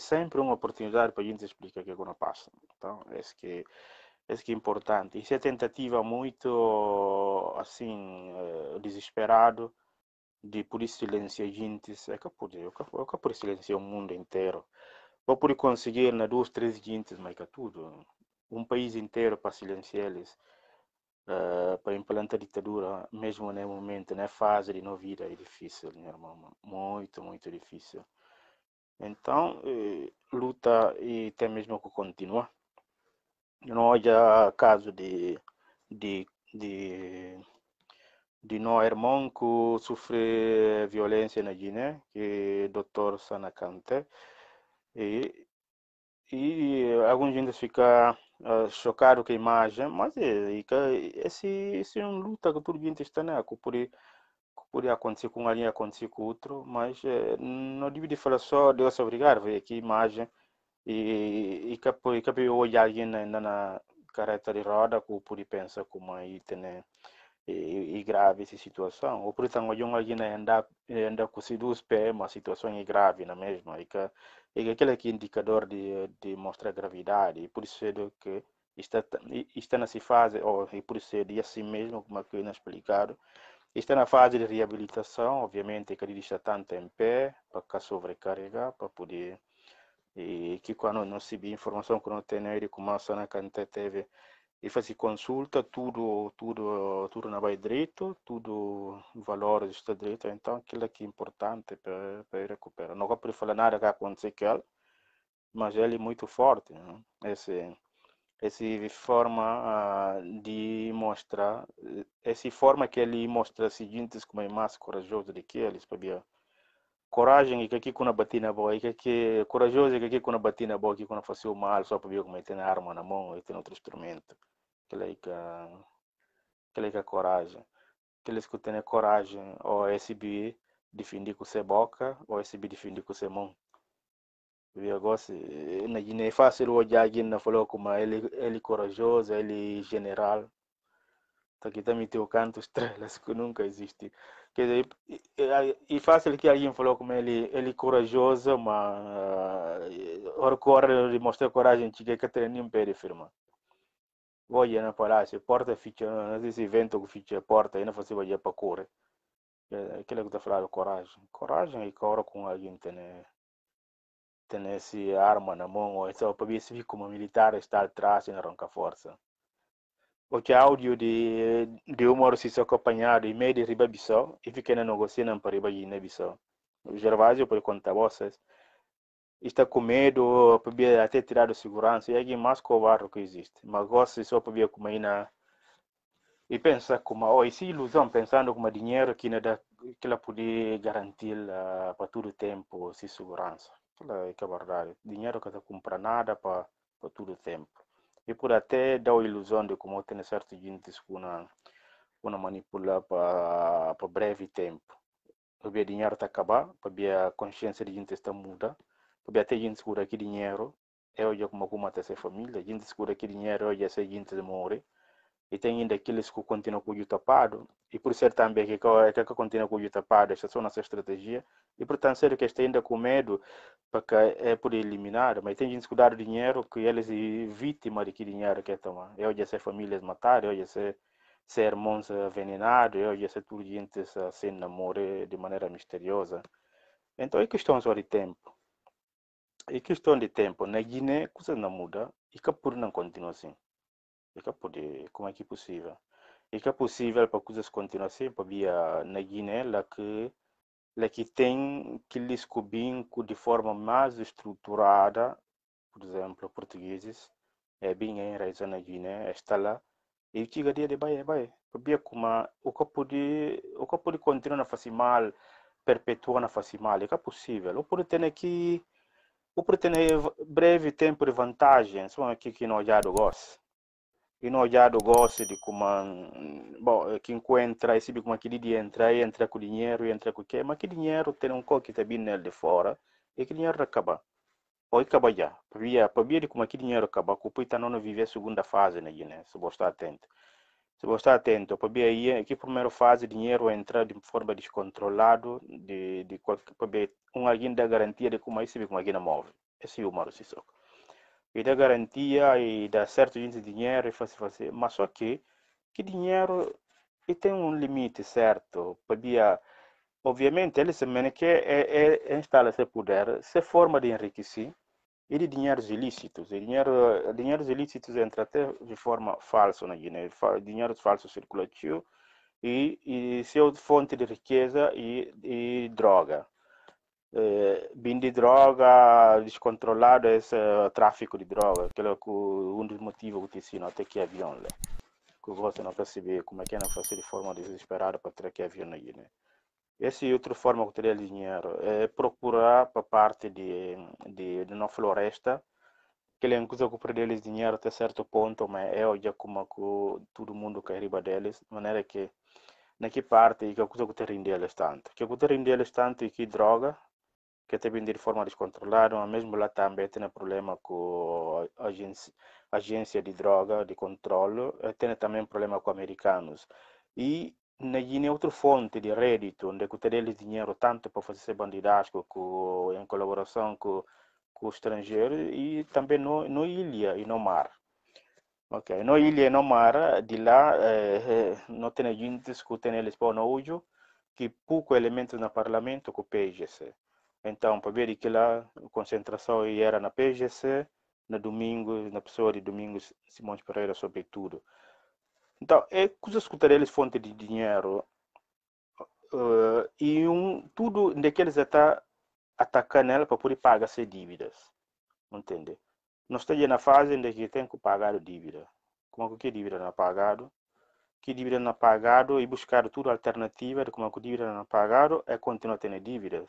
É sempre uma oportunidade para a gente explicar o que é que não passa. Então, esse é que, esse é, que é importante. Isso é tentativa muito, assim, eh, desesperado de por silenciar a gente, é que eu é que o mundo inteiro. Vou por conseguir na duas, três gentes, mas que tudo. Um país inteiro para silenciar eles. Uh, para implantar ditadura, mesmo nesse momento, na fase de não vida, é difícil, meu né, irmão. Muito, muito difícil. Então, luta e tem mesmo que continuar. Não há caso de, de, de, de não irmão que sofre violência na Guiné, que é o doutor Sanacante. E, e alguns ainda ficam uh, ah, chocados com a imagem, mas é, é, esse, esse é uma luta que o mundo está, né? Por, podia acontecer com um ali, acontecer com outro, mas eh, não devia falar só Deus obrigado, ver aqui imagem e, e, capo, olhar alguém ainda na carreta de roda que puri pensar como aí é tem né, e, e grave essa situação. Ou por isso, tá alguém ainda né, ainda com os pés, uma situação é grave na é mesma, e que é aquele que é indicador de, de mostrar gravidade, e por isso é que está, está nessa fase, ou, e por isso é de assim mesmo, como aqui é nós explicado, Está é na fase de reabilitação, obviamente, que ele está tanto em pé, para sobrecarregar, para poder. E que quando não se vê informação que não tem, ele começa na cantar teve e fazer consulta, tudo, tudo, tudo não vai direito, tudo valor está direito, então aquilo é que é importante para, para recuperar. Não vou poder falar nada que aconteceu com ele, mas ele é muito forte, né? Esse, essa forma uh, de mostrar, eh, essa forma que ele mostra seguintes como é mais corajoso do que é, eles, sabia? Coragem que aqui quando bati na boa, que que corajoso que aqui quando bati na boca, que quando fazia o mal, só para ver como é tem a arma na mão, e tem outro instrumento. Que ele que que ele que coragem. Que eles que têm coragem, ou SB defender com seu boca, ou SB defender com seu mão because imagine é fácil o alguém na falou como ele ele corajoso ele general tá também tem o canto estrelas que nunca existe quer dizer é, é fácil que alguém falou como ele ele corajoso mas uh, corre de mostrar coragem que que tem nem pere firma ir na palácio porta ficha nesse evento que ficha porta ainda você vai para correr aquilo que está falando coragem coragem e cora com alguém tem Tenesse arma na mão ou só para ver se como militar está atrás e não arranca força. O que áudio de de uma se só acompanhado e meio de riba bissó e fica na negociação para riba guiné bissó. O Gervásio por conta vocês está com medo para até tirar do segurança e é mais covarde que existe. Mas gosta só para comer na e pensa como oh se ilusão pensando como dinheiro que não dá que ela pode garantir uh, para todo o tempo se segurança Pula que é verdade. Dinheiro que não compra nada para todo o tempo. E por até dar a ilusão de como tem certos gente que uma, manipola per para, para breve tempo. Porque dinheiro está acabar, porque a consciência de gente está muda, porque até gente segura que dinheiro e oggi come come até ser família, gente segura que dinheiro oggi hoje essa gente morre. e tem ainda aqueles que continuam com o olho tapado, e por ser também que, que, que continua com o olho tapado, esta é a nossa estratégia, e portanto ser que está ainda com medo para é por eliminar, mas tem gente que dá dinheiro que eles é vítima de que dinheiro que é tomar. é já sei famílias matar, é já sei ser irmãos envenenados, é já sei tudo gente se namorar de maneira misteriosa. Então é questão só de tempo. É questão de tempo. Na Guiné, coisa não muda e por não continua assim e que pode como é que é possível e que é possível para coisas continuar sempre via na Guiné lá que lá que tem que lhes cubinco de forma mais estruturada por exemplo portugueses é bem razão na Guiné está lá e que é de baia baia porque como o que pode o que pode continuar a fazer mal perpetuar na face mal, que é possível. Ou por ter aqui, ou por ter breve tempo de vantagem, só aqui que não já do gosto. Eh, e não do gosto de como bom que encontra esse de como aquele de entrar entra com dinheiro e entra com o quê mas que dinheiro tem um coque também nele de fora e que dinheiro acaba ou acaba já para para de como aquele dinheiro acaba que o poeta não vive a segunda fase na né se você está atento se você está atento para aí que primeira fase dinheiro entra de forma descontrolado de de qualquer para um alguém da garantia de como aí se como alguém move esse é o maro soca e da garantia e da certo de dinheiro e faz fazer mas só que que dinheiro e tem um limite certo para obviamente ele se que é, é, é instala se poder se forma de enriquecer e de dinheiros ilícitos e dinheiro dinheiros ilícitos entra até de forma falsa na Guiné né? dinheiro falso circulativo e, e seu é fonte de riqueza e, e droga eh, de droga descontrolado esse eh, tráfico de droga que é um dos motivos que te ensino até que avião né? que você não percebe como é que é não fazer de forma desesperada para ter que avião aí né essa outra forma que teria dinheiro é procurar para parte de de, de uma floresta que ele é acusa que perder dinheiro até certo ponto mas é hoje como é que todo mundo quer riba deles de maneira que na que parte que é o que te rende eles tanto que te rende eles tanto e que droga que também de forma descontrolada, mesmo lá também tem problema com a agência, agência de droga, de controle, tem também problema com americanos. E na Guiné outra fonte de rédito, onde eles dinheiro tanto para fazer esse bandidasco com, em colaboração com, com o estrangeiro e também no, no ilha e no mar. Ok, no ilha e no mar, de lá eh, não tem gente que tem eles para o nojo, que pouco elementos no parlamento que peixe então, para ver que lá, a concentração era na PGC, na Domingos, na pessoa de Domingos Simões Pereira, sobretudo. Então, é coisas que eles fonte de dinheiro. Uh, e um, tudo eles está é atacando ela para poder pagar suas dívidas. Entende? Nós estamos na fase em que tem que pagar a dívida. Como é que a dívida não é pagado? Que dívida não é pagado e buscar tudo alternativa de como é que a dívida não é pagado é continuar tendo dívidas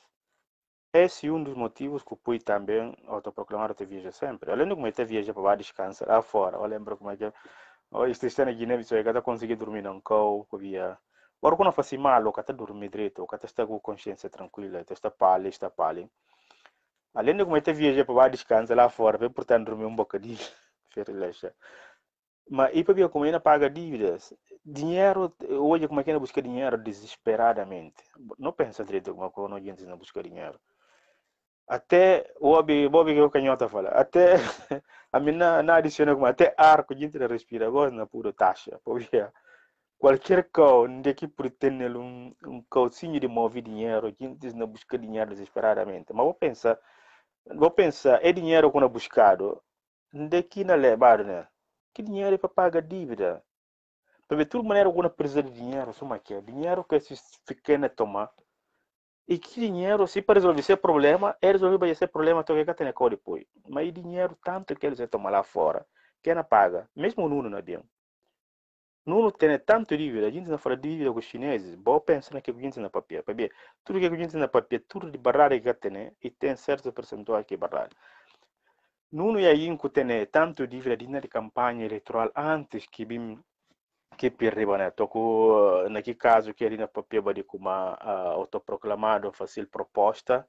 esse é um dos motivos que eu pude também autoproclamar te viajar sempre. Eu lembro como eu te viajar para descansar lá fora. Eu lembro como é que... Oh, este está na Guiné-Bissau, eu consegui dormir não cão, eu via... Agora, quando eu faço mal, eu até dormi direito, eu até estou com consciência tranquila, eu estou pálida, estou pálida. Além de como eu te viajar para descansar lá fora, eu, portanto, dormir um bocadinho, Mas, e para ver como ainda paga dívidas, dinheiro, hoje como é que ainda busca dinheiro desesperadamente. Não pensa direito como é que a gente não busca dinheiro até o Bobby Bob que o canhota fala, até a mim não, adiciona como até ar que a gente respira, agora na pura taxa, porque qualquer cão de é que pretende um, um calcinho de mover dinheiro, a gente não busca dinheiro desesperadamente, mas vou pensar, vou pensar, é dinheiro quando é buscado, de é que não é levado, né? Que dinheiro é para pagar dívida? Para ver, de toda maneira, quando é precisa de dinheiro, só que dinheiro que se pequenos na tomar, e que dinheiro, se para resolver esse problema, é resolver esse problema que eu tenho que depois. Mas dinheiro tanto que eles estão lá fora, que não paga. Mesmo o Nuno não é Nuno tem tanto dívida, a gente não fala dívida com os chineses, bom pensar que a gente na papel, para ver, tudo que a gente na papel, tudo de barrada que tem, e tem certo percentual que barrar Nuno e a Inco tem tanto dívida de campanha eleitoral antes que que kipirri bana toco naquele eh, caso que na papel de uma uh, autoproclamado fácil proposta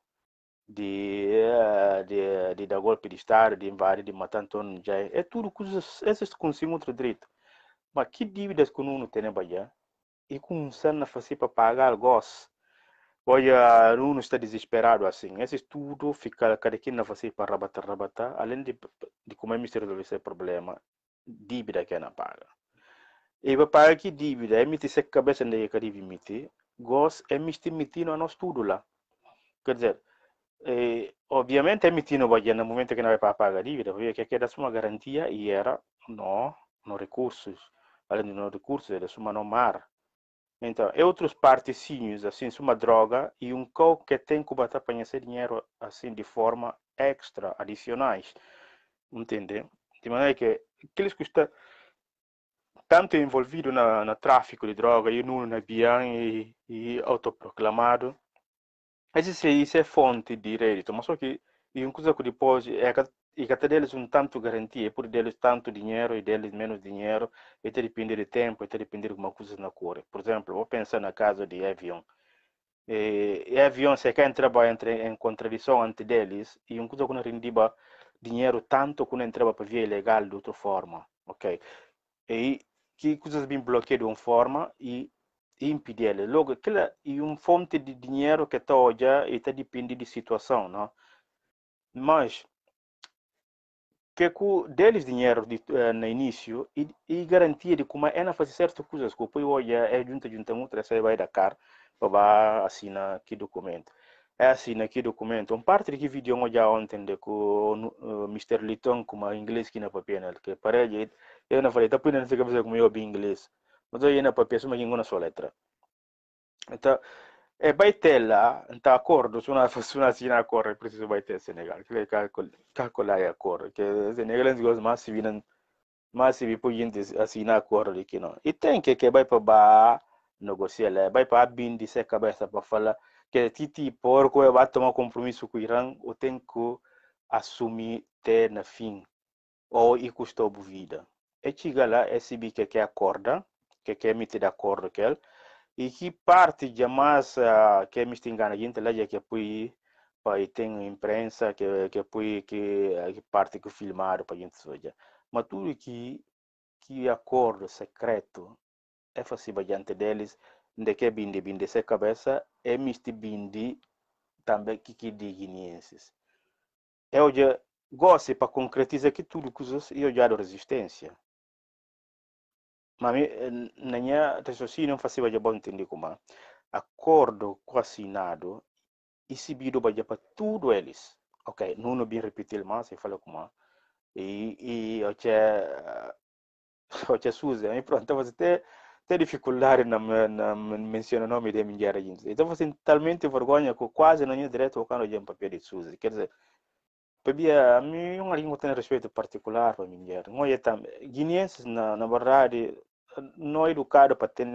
de, eh, de, de dar golpe de estado de invadir de matar Antônio já é tudo coisas esses consigo outro direito mas que dívidas que o Nuno tem né e começando a fazer para pagar o gos olha Nuno está desesperado assim esses tudo fica cada quem na fazer para rabatar rabatar além de de como é mistério esse problema dívida que não paga e para que dívida, é miti se cabeça é que deve miti, gos é misti no nosso tudo lá. Quer dizer, eh, obviamente é miti no no momento que não vai é para pagar a dívida, porque que é da sua garantia e era no, no recursos, além de no recursos, era da sua no mar. Então, é outros partezinhos, assim, uma droga e um co que tem que botar para ganhar dinheiro, assim, de forma extra, adicionais. Entende? De maneira que aqueles que tanto envolvido na, na tráfico de droga e no Nabian né, e, e autoproclamado. isso, é, isso é fonte de direito, mas só que e um coisa é que depois é e que deles um tanto garantia, é por deles tanto dinheiro e deles menos dinheiro, e ter depender de tempo, e ter depender de alguma coisa na cor. Por exemplo, vou pensar na casa de Evion. E, Evion, se quer entrar entre, em contradição ante deles, e um coisa que não rendiba dinheiro tanto que não entrava para via ilegal de outra forma, ok? E que coisas bem bloqueadas de uma forma e, e impedir ele. Logo, aquela é uma fonte de dinheiro que está hoje e está depende de situação, não? Mas que com deles dinheiro de, uh, no início e, e garantia de como é, é na fazer certas coisas que depois hoje é junta junta muito essa vai dar car para assinar que documento é assina que documento um parte que vídeo hoje ontem de o uh, Mr. Liton com a é inglês que na papel que é para ele eu não falei, tá não essa cabeça com eu bem inglês. Mas eu na papel só que na sua letra. Então, é baitela, ter tá, então acordo, se não se assina acordo, preciso vai Senegal. Que calcular é acordo, que Senegal é gostam mais civil, mais civil por gente assinar acordo que não. E tem que que vai para ba negociar lá, vai para bindi se cabeça para falar que titi porco vai tomar compromisso com o Irã, ou tem que assumir ter na fim ou e custou vida esse esibi que acorda que miti da acordo ele e que parte de mais que me estingana gente lá já que pui pai tem imprensa que que pui que que parte que filmaram para gente soja mas tudo que que acordo secreto é fácil gente deles de que bindi bindi se cabeça é misti bindi também que que dignienses é hoje gosta para concretizar que tudo que eu já resistência Mami ehm, nanya teso sino fasi baja bontindi kuma accordo quasi nado isibido baja pa tudo eles. Ok, nuno bin repetir mas e fala kuma e eh, e oche oche suze mi pronto você ter ter dificuldade na na mencionar nome de minha gente. Então você talmente vergogna que quase não é direto ao cano di um papel de suze. Quer dizer Pabia, a mim uma língua tem respeito particular para a mulher. Não é tam... Guineenses, na, na verdade, não é educado para ter,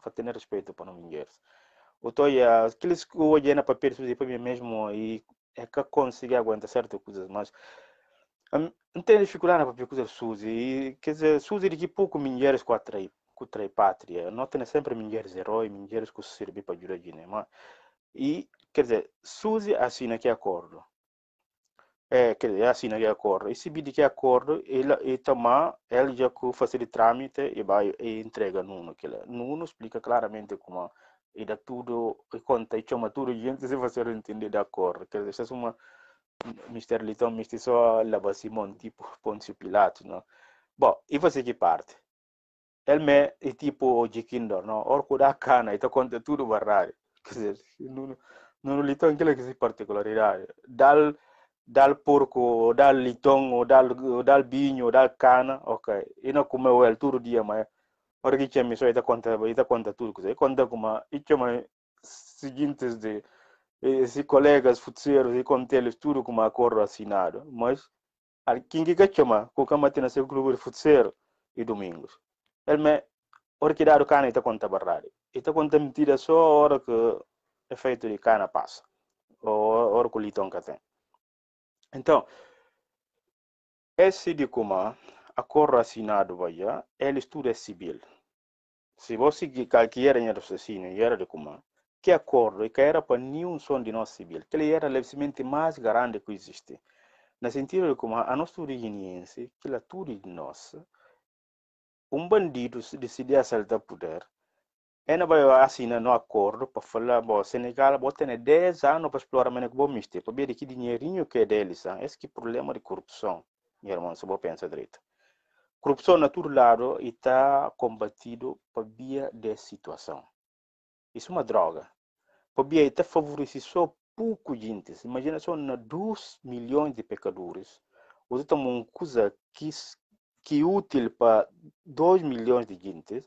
para ter respeito para mulheres. O toia, aqueles que hoje é na papel, para mim mesmo, e é que consigo aguentar certas coisas, mas não tem dificuldade para fazer Suzy. quer dizer, Suzy de pouco mulheres com a trai, com a trai pátria. Não tem sempre mulheres heróis, mulheres que servem para a Guiné. e, quer dizer, Suzy assina que acordo é, é assim, né, que é assina que acordo esse vídeo que é acordo ele ele toma ele já faz fazer trâmite e vai e entrega nuno que ele nuno explica claramente como e dá tudo e conta e chama tudo gente se fazer entender de acordo dizer isso é uma Mr. Litton, Mr. só leva Simon tipo Pôncio Pilato, não? Bom, e você que parte? Ele me é tipo o Jikinder, não? Orco da cana, e tá conta tudo barrado. Quer dizer, não, não, não lhe tem aquela que se particularidade. Dal dal porco o dal litong o dal o dal binho o dal cana ok não comeu ele turu dia mas eh. ma que chemi so ita conta ita conta tudo coisa conta kuma ichema seguintes de se colegas futseiros e conteles tudo como acordo assinado mas al kingi que chama com cama tem seu clube de futseiro e domingos ele me dá o cana ita conta barrade ita conta mentira só hora que efeito de cana passa ou hora que o litão que tem então, esse documento, acordo assinado, vaya, ele estuda civil. Se você que em raciocínio, era documento, que acordo que era para nenhum som de nós civil, que ele era levemente mais grande que existe. No sentido de como a nossa originiense, que é tudo de nós, um bandido decidiu assaltar poder, ena ba assinar no acordo para falar bom Senegal bota né 10 anos para explorar menos bom mistério. para ver que dinheirinho que é deles hein? Ah. esse que é problema de corrupção meu irmão se você pensa direito corrupção na todo lado está combatido por via de situação isso é uma droga por via está favorecido só pouco gente imagina só na 2 milhões de pecadores você tem uma coisa que que é útil para 2 milhões de gente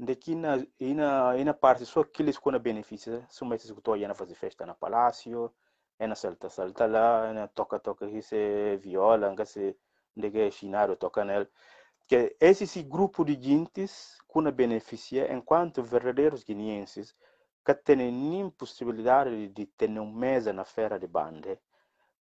daqui na na na parte só aqueles que na benefício né? são esses que estão aí na fazer festa na palácio é na salta salta lá é na toca toca isso é viola anga se daqui é chinaro toca nele que esse, esse grupo de gentes que na beneficia enquanto verdadeiros guineenses que têm nem possibilidade de ter um mês na feira de bande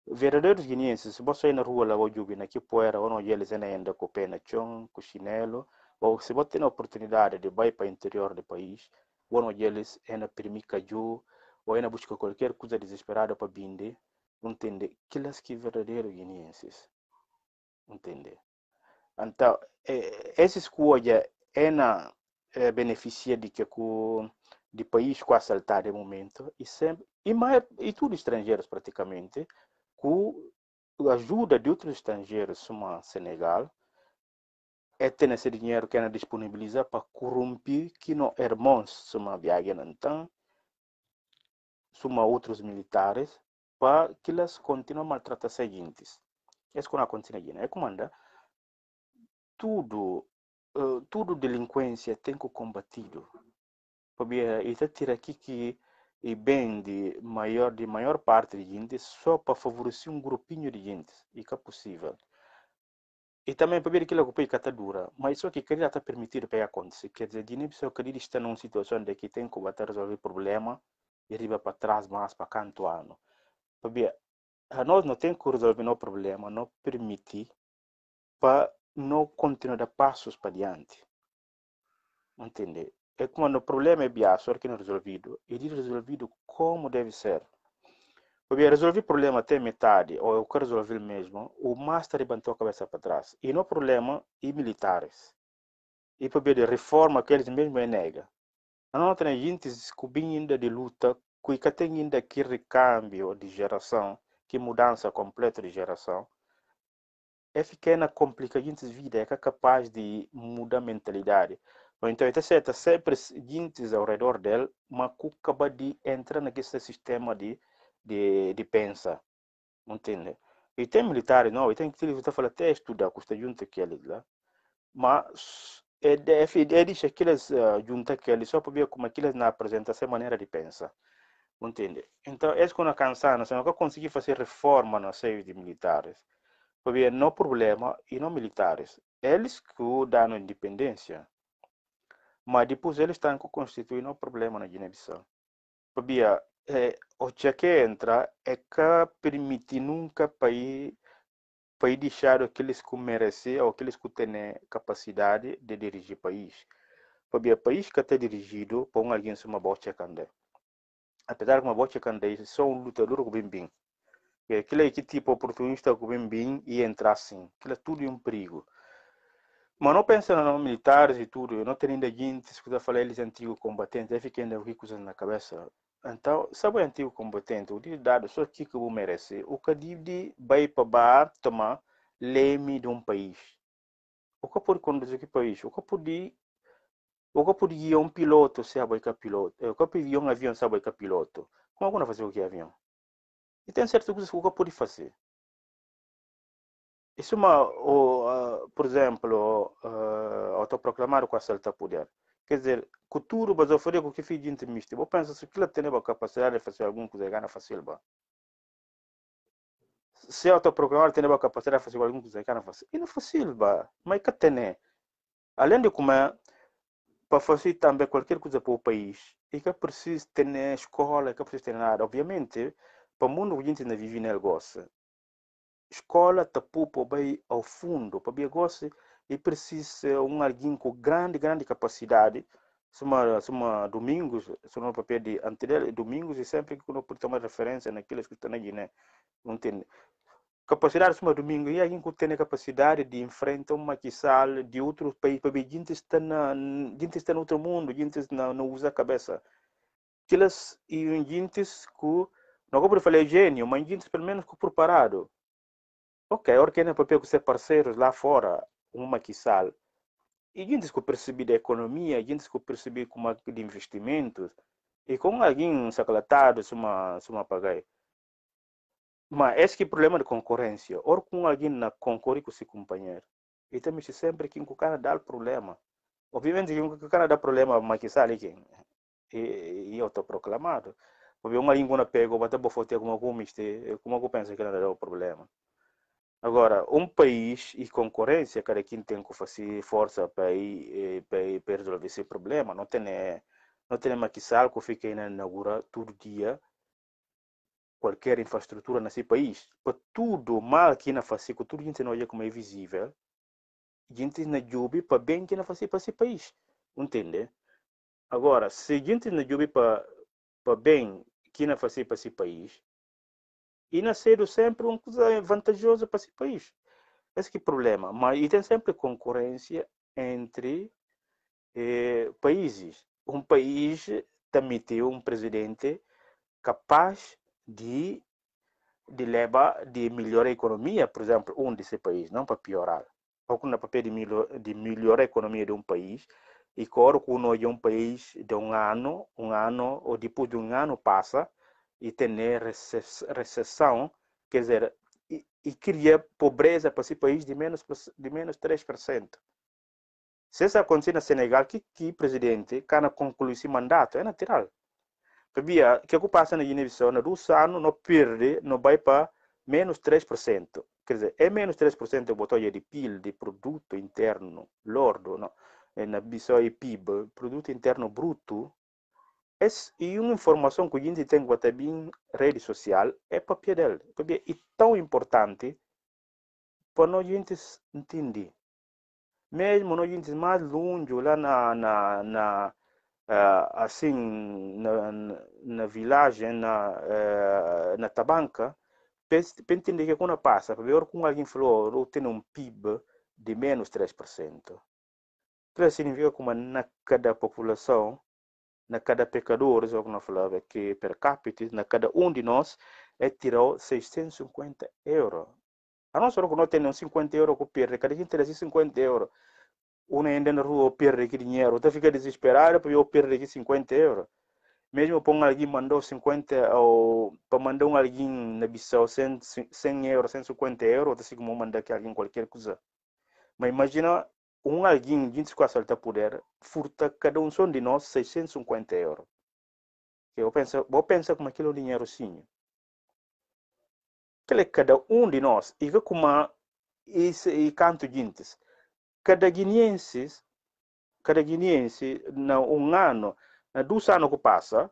verdadeiros guineenses você ir na rua lá hoje na que poeira ou não eles ainda com pena chão com chinelo ou se você tem a oportunidade de ir para o interior do país, onde eles na primeira caju, ou na busca qualquer coisa desesperada para vender, entende? Que que verdadeiros guineenses, entende? Então, é, essas coisas ainda é, beneficia de que o de país com assaltar de momento e sempre e mais e tudo estrangeiros praticamente com ajuda de outros estrangeiros como Senegal é ter esse dinheiro que ela é disponibiliza para corromper que não irmãos suma viagem então suma outros militares para que elas continuem a maltratar seguintes é isso que não acontece aqui né? é como tudo uh, tudo delinquência tem que combatido porque isso é tira aqui que e bem de maior de maior parte de gente só para favorecer um grupinho de gente e que é possível e também para ver aquilo que foi catadura. Mas isso que queria está permitir para acontecer. Quer dizer, de início eu queria estar numa situação de que tem que bater resolver problema e arriba para trás mais para canto ano. Para ver, a nós não tem que resolver o problema, não permitir para não continuar a passos para diante. Entende? É como o problema é biaço, que não é resolvido. Ele é resolvido como deve ser. Ok, resolvi o problema até metade, ou eu quero resolver mesmo. O master levantou a cabeça para trás. E no problema, e militares. E para de reforma que eles mesmos negam. Não tem gente descobrindo de luta, que tem ainda que recâmbio de geração, que mudança completa de geração. É ficar na complicadinha vida, é, é capaz de mudar a mentalidade. Então, está certo, sempre gente ao redor dele, mas acaba de entrar nesse sistema de de, de pensar. Entende? E tem militar, não, e tem que você fala até estudar, custa junto aquele lá. Mas é, é, é deixa aqueles uh, junto aquele só para ver como aqueles na apresentação maneira de pensar. Entende? Então, é quando cansar, não sei, nunca consegui fazer reforma na seio de militares. Porque não problema e não militares. Eles que dão independência. Mas depois eles estão constituindo um problema na Guiné-Bissau. Porque é, o que entra é que permite nunca país país deixar aqueles que merecem ou aqueles que têm capacidade de dirigir o país. Porque o país que está dirigido por alguém que uma boa checanda. Apesar é de uma boa checanda, são um lutador com bem bem. E aquele que tipo oportunista com bem bem e entrar assim. Aquilo é tudo um perigo. Mas não pensa nos militares e tudo. Eu não tenho ainda gente, se eu falar eles antigos combatentes, aí fica ainda ricos na cabeça. Então, sabe o antigo combatente, o de dado só que que o merece. O que divide vai para bar, toma leme de um país. O que pode conduzir que país? O que pode o que pode guiar um piloto se a boica piloto? O que pode guiar um avião se a boica piloto? Como é que não fazer o que é avião? E tem certas coisas que o que pode fazer. Isso é uma, ou, uh, por exemplo, uh, autoproclamar o que acerta poder. Quer dizer, cultura basafaria com que fiz gente mística. Eu penso que aquilo tem a capacidade de fazer alguma coisa ganha fácil. Se eu é estou programando, tem a capacidade de fazer alguma coisa ganha fácil. E não é fácil, mas que tem. Né? Além de comer, para fazer também qualquer coisa para o país, e que é preciso ter né, escola, que é preciso ter nada. Obviamente, para o mundo que a gente ainda vive né, negócio, escola está poupa bem ao fundo, para o negócio e precisa um alguém com grande, grande capacidade. Suma, uma domingos, se não papel de anterior, domingos, e sempre que eu pude tomar referência naquilo que está na Guiné, não tem capacidade uma domingo, e alguém que tem a capacidade de enfrentar uma quizal de outro país, para ver gente está na, gente está no outro mundo, gente não, não usa a cabeça. Aquelas e gente que, não vou falar gênio, mas gente pelo menos que preparado. Ok, a hora que é papel que ser parceiros lá fora, um maquissal. E gente que percebi da economia, gente que percebi como é de investimentos, e com alguém saclatado, se uma, se uma Mas esse é que é o problema de concorrência. Ou com alguém na concorre com seu companheiro. E também se sempre que o cara dá problema. Obviamente que o cara dá problema, mas que sabe quem. E, e proclamado. Porque uma língua não pega, mas também vou ter como algum mister, como eu penso que não dá o problema. Agora, um país e concorrência, cada quem tem que fazer força para, ir, eh, para, ir, para resolver esse problema. Não tem, não tem maquissal que fica na inaugura todo dia qualquer infraestrutura nesse país. Para tudo mal que na fazer, que tudo a gente não olha como é visível, a gente na jube para bem que na fazer para esse país. Entende? Agora, se a gente na jube para, para bem que na fazer para esse país, e nascer sempre uma coisa é vantajosa para esse país. Esse que é o problema. Mas e tem sempre concorrência entre eh, países. Um país também tem um presidente capaz de de levar de melhorar a economia, por exemplo, um desse país, não para piorar. Ou na papel de, melhor, de melhorar a economia de um país, e claro que um país de um ano, um ano, ou depois de um ano passa, e ter recessão, quer dizer, e, e cria pobreza para esse país de menos, de menos 3%. Se isso acontecer no Senegal, que, que presidente cana conclui esse mandato? É natural. Porque o que, que passa na Guiné-Bissau, no ano não perde, não vai para menos 3%. Quer dizer, é menos 3% botão de PIL, de produto interno lordo, não? É na Bissau e PIB, produto interno bruto, esse, e uma informação que a gente tem até bem rede social é papel dela. porque é tão importante para nós gente entender. Mesmo nós gente mais longe lá na, na, na uh, assim na, na, na vilagem na uh, na Tabanca para entender que quando passa, para ver como alguém falou, ou tem um PIB de menos 3%. Isso significa que na cada população na cada pecador, é o que nós falava, que per capita, na cada um de nós, é tirou 650 euros. A nossa hora que nós temos 50 euros que perde, cada gente tem 50 euros. Um ainda na rua perde aqui dinheiro, então fica desesperado porque eu perdi aqui 50 euros. Mesmo para alguém mandou 50, ou para mandar um alguém na Bissau 100, 100 euros, 150 euros, então como mandar aqui alguém qualquer coisa. Mas imagina um alguém de quase alta poder furta cada um de nós 650 euros. Eu penso, vou pensar como aquilo é dinheiro sim. Que é cada um de nós, e vê como isso e canto gentes. Cada guineense, cada guineense, na um ano, na dois anos que passa,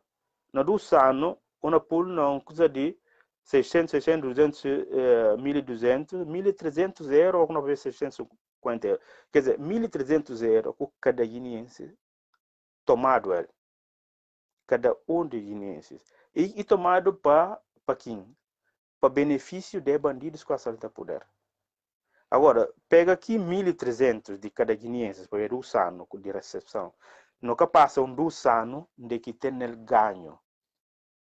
na dois anos, uma pula não coisa de 600, 600, 200, eh, 1200, 1300 euros, alguma vez 600 euros. Quer dizer, 1.300 euros que cada guineense tomado ele. Cada um dos guineenses. E, e tomado para quem? Para benefício de bandidos com a assaltam poder. Agora, pega aqui 1.300 de cada guineense para ver o sano de recepção. Nunca passa um do sano de que tem ele ganho.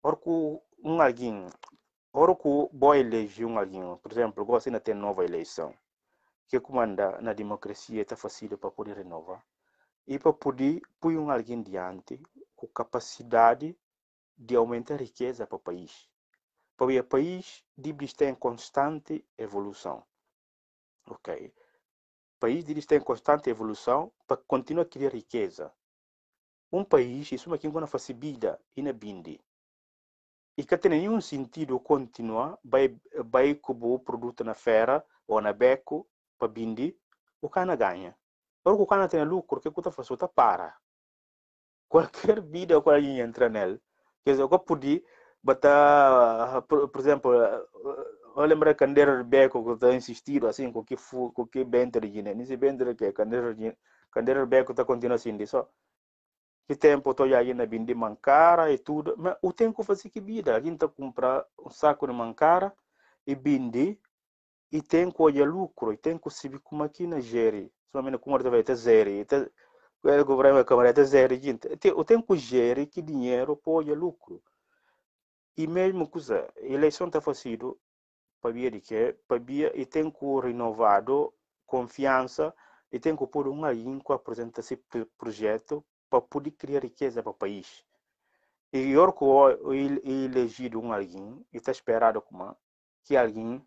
Porque um alguém, que boa eleição um alguém, por exemplo, gosta ainda tem nova eleição que é comanda na democracia está fácil para poder renovar e para poder pôr um alguém diante com capacidade de aumentar a riqueza para o país. Para o país deve estar em constante evolução. Ok? O país deve estar em constante evolução para continuar a criar riqueza. Um país, isso é uma coisa faz e na bindi. E que tem nenhum sentido continuar, vai, vai como produto na fera ou na beco para o ukana ganha o ukana tem lucro que kuta fasuta para qualquer vida que alguém entra nele quer dizer eu pude bata por, exemplo uh, eu lembro que Candeiro Beco está insistindo assim com que fu com que bento regina nesse bento que Candeiro Candeiro Beco está continuando assim disso que tempo estou aí na bindi mancara e tudo mas o tempo fazer que vida a gente comprar um saco de mancara e bindi e tem que olhar lucro, e tem que saber como aqui na gere. Somente como ele vai ter zero, o governo câmara é zero, gente. Eu tenho que gerir que dinheiro pode lucro. E mesmo coisa, a eleição está fazendo para ver de que, para ver, e tem que renovado confiança, e tem que pôr um aí que apresenta esse projeto para poder criar riqueza para o país. E eu que elegido um alguém, e está esperado como que alguém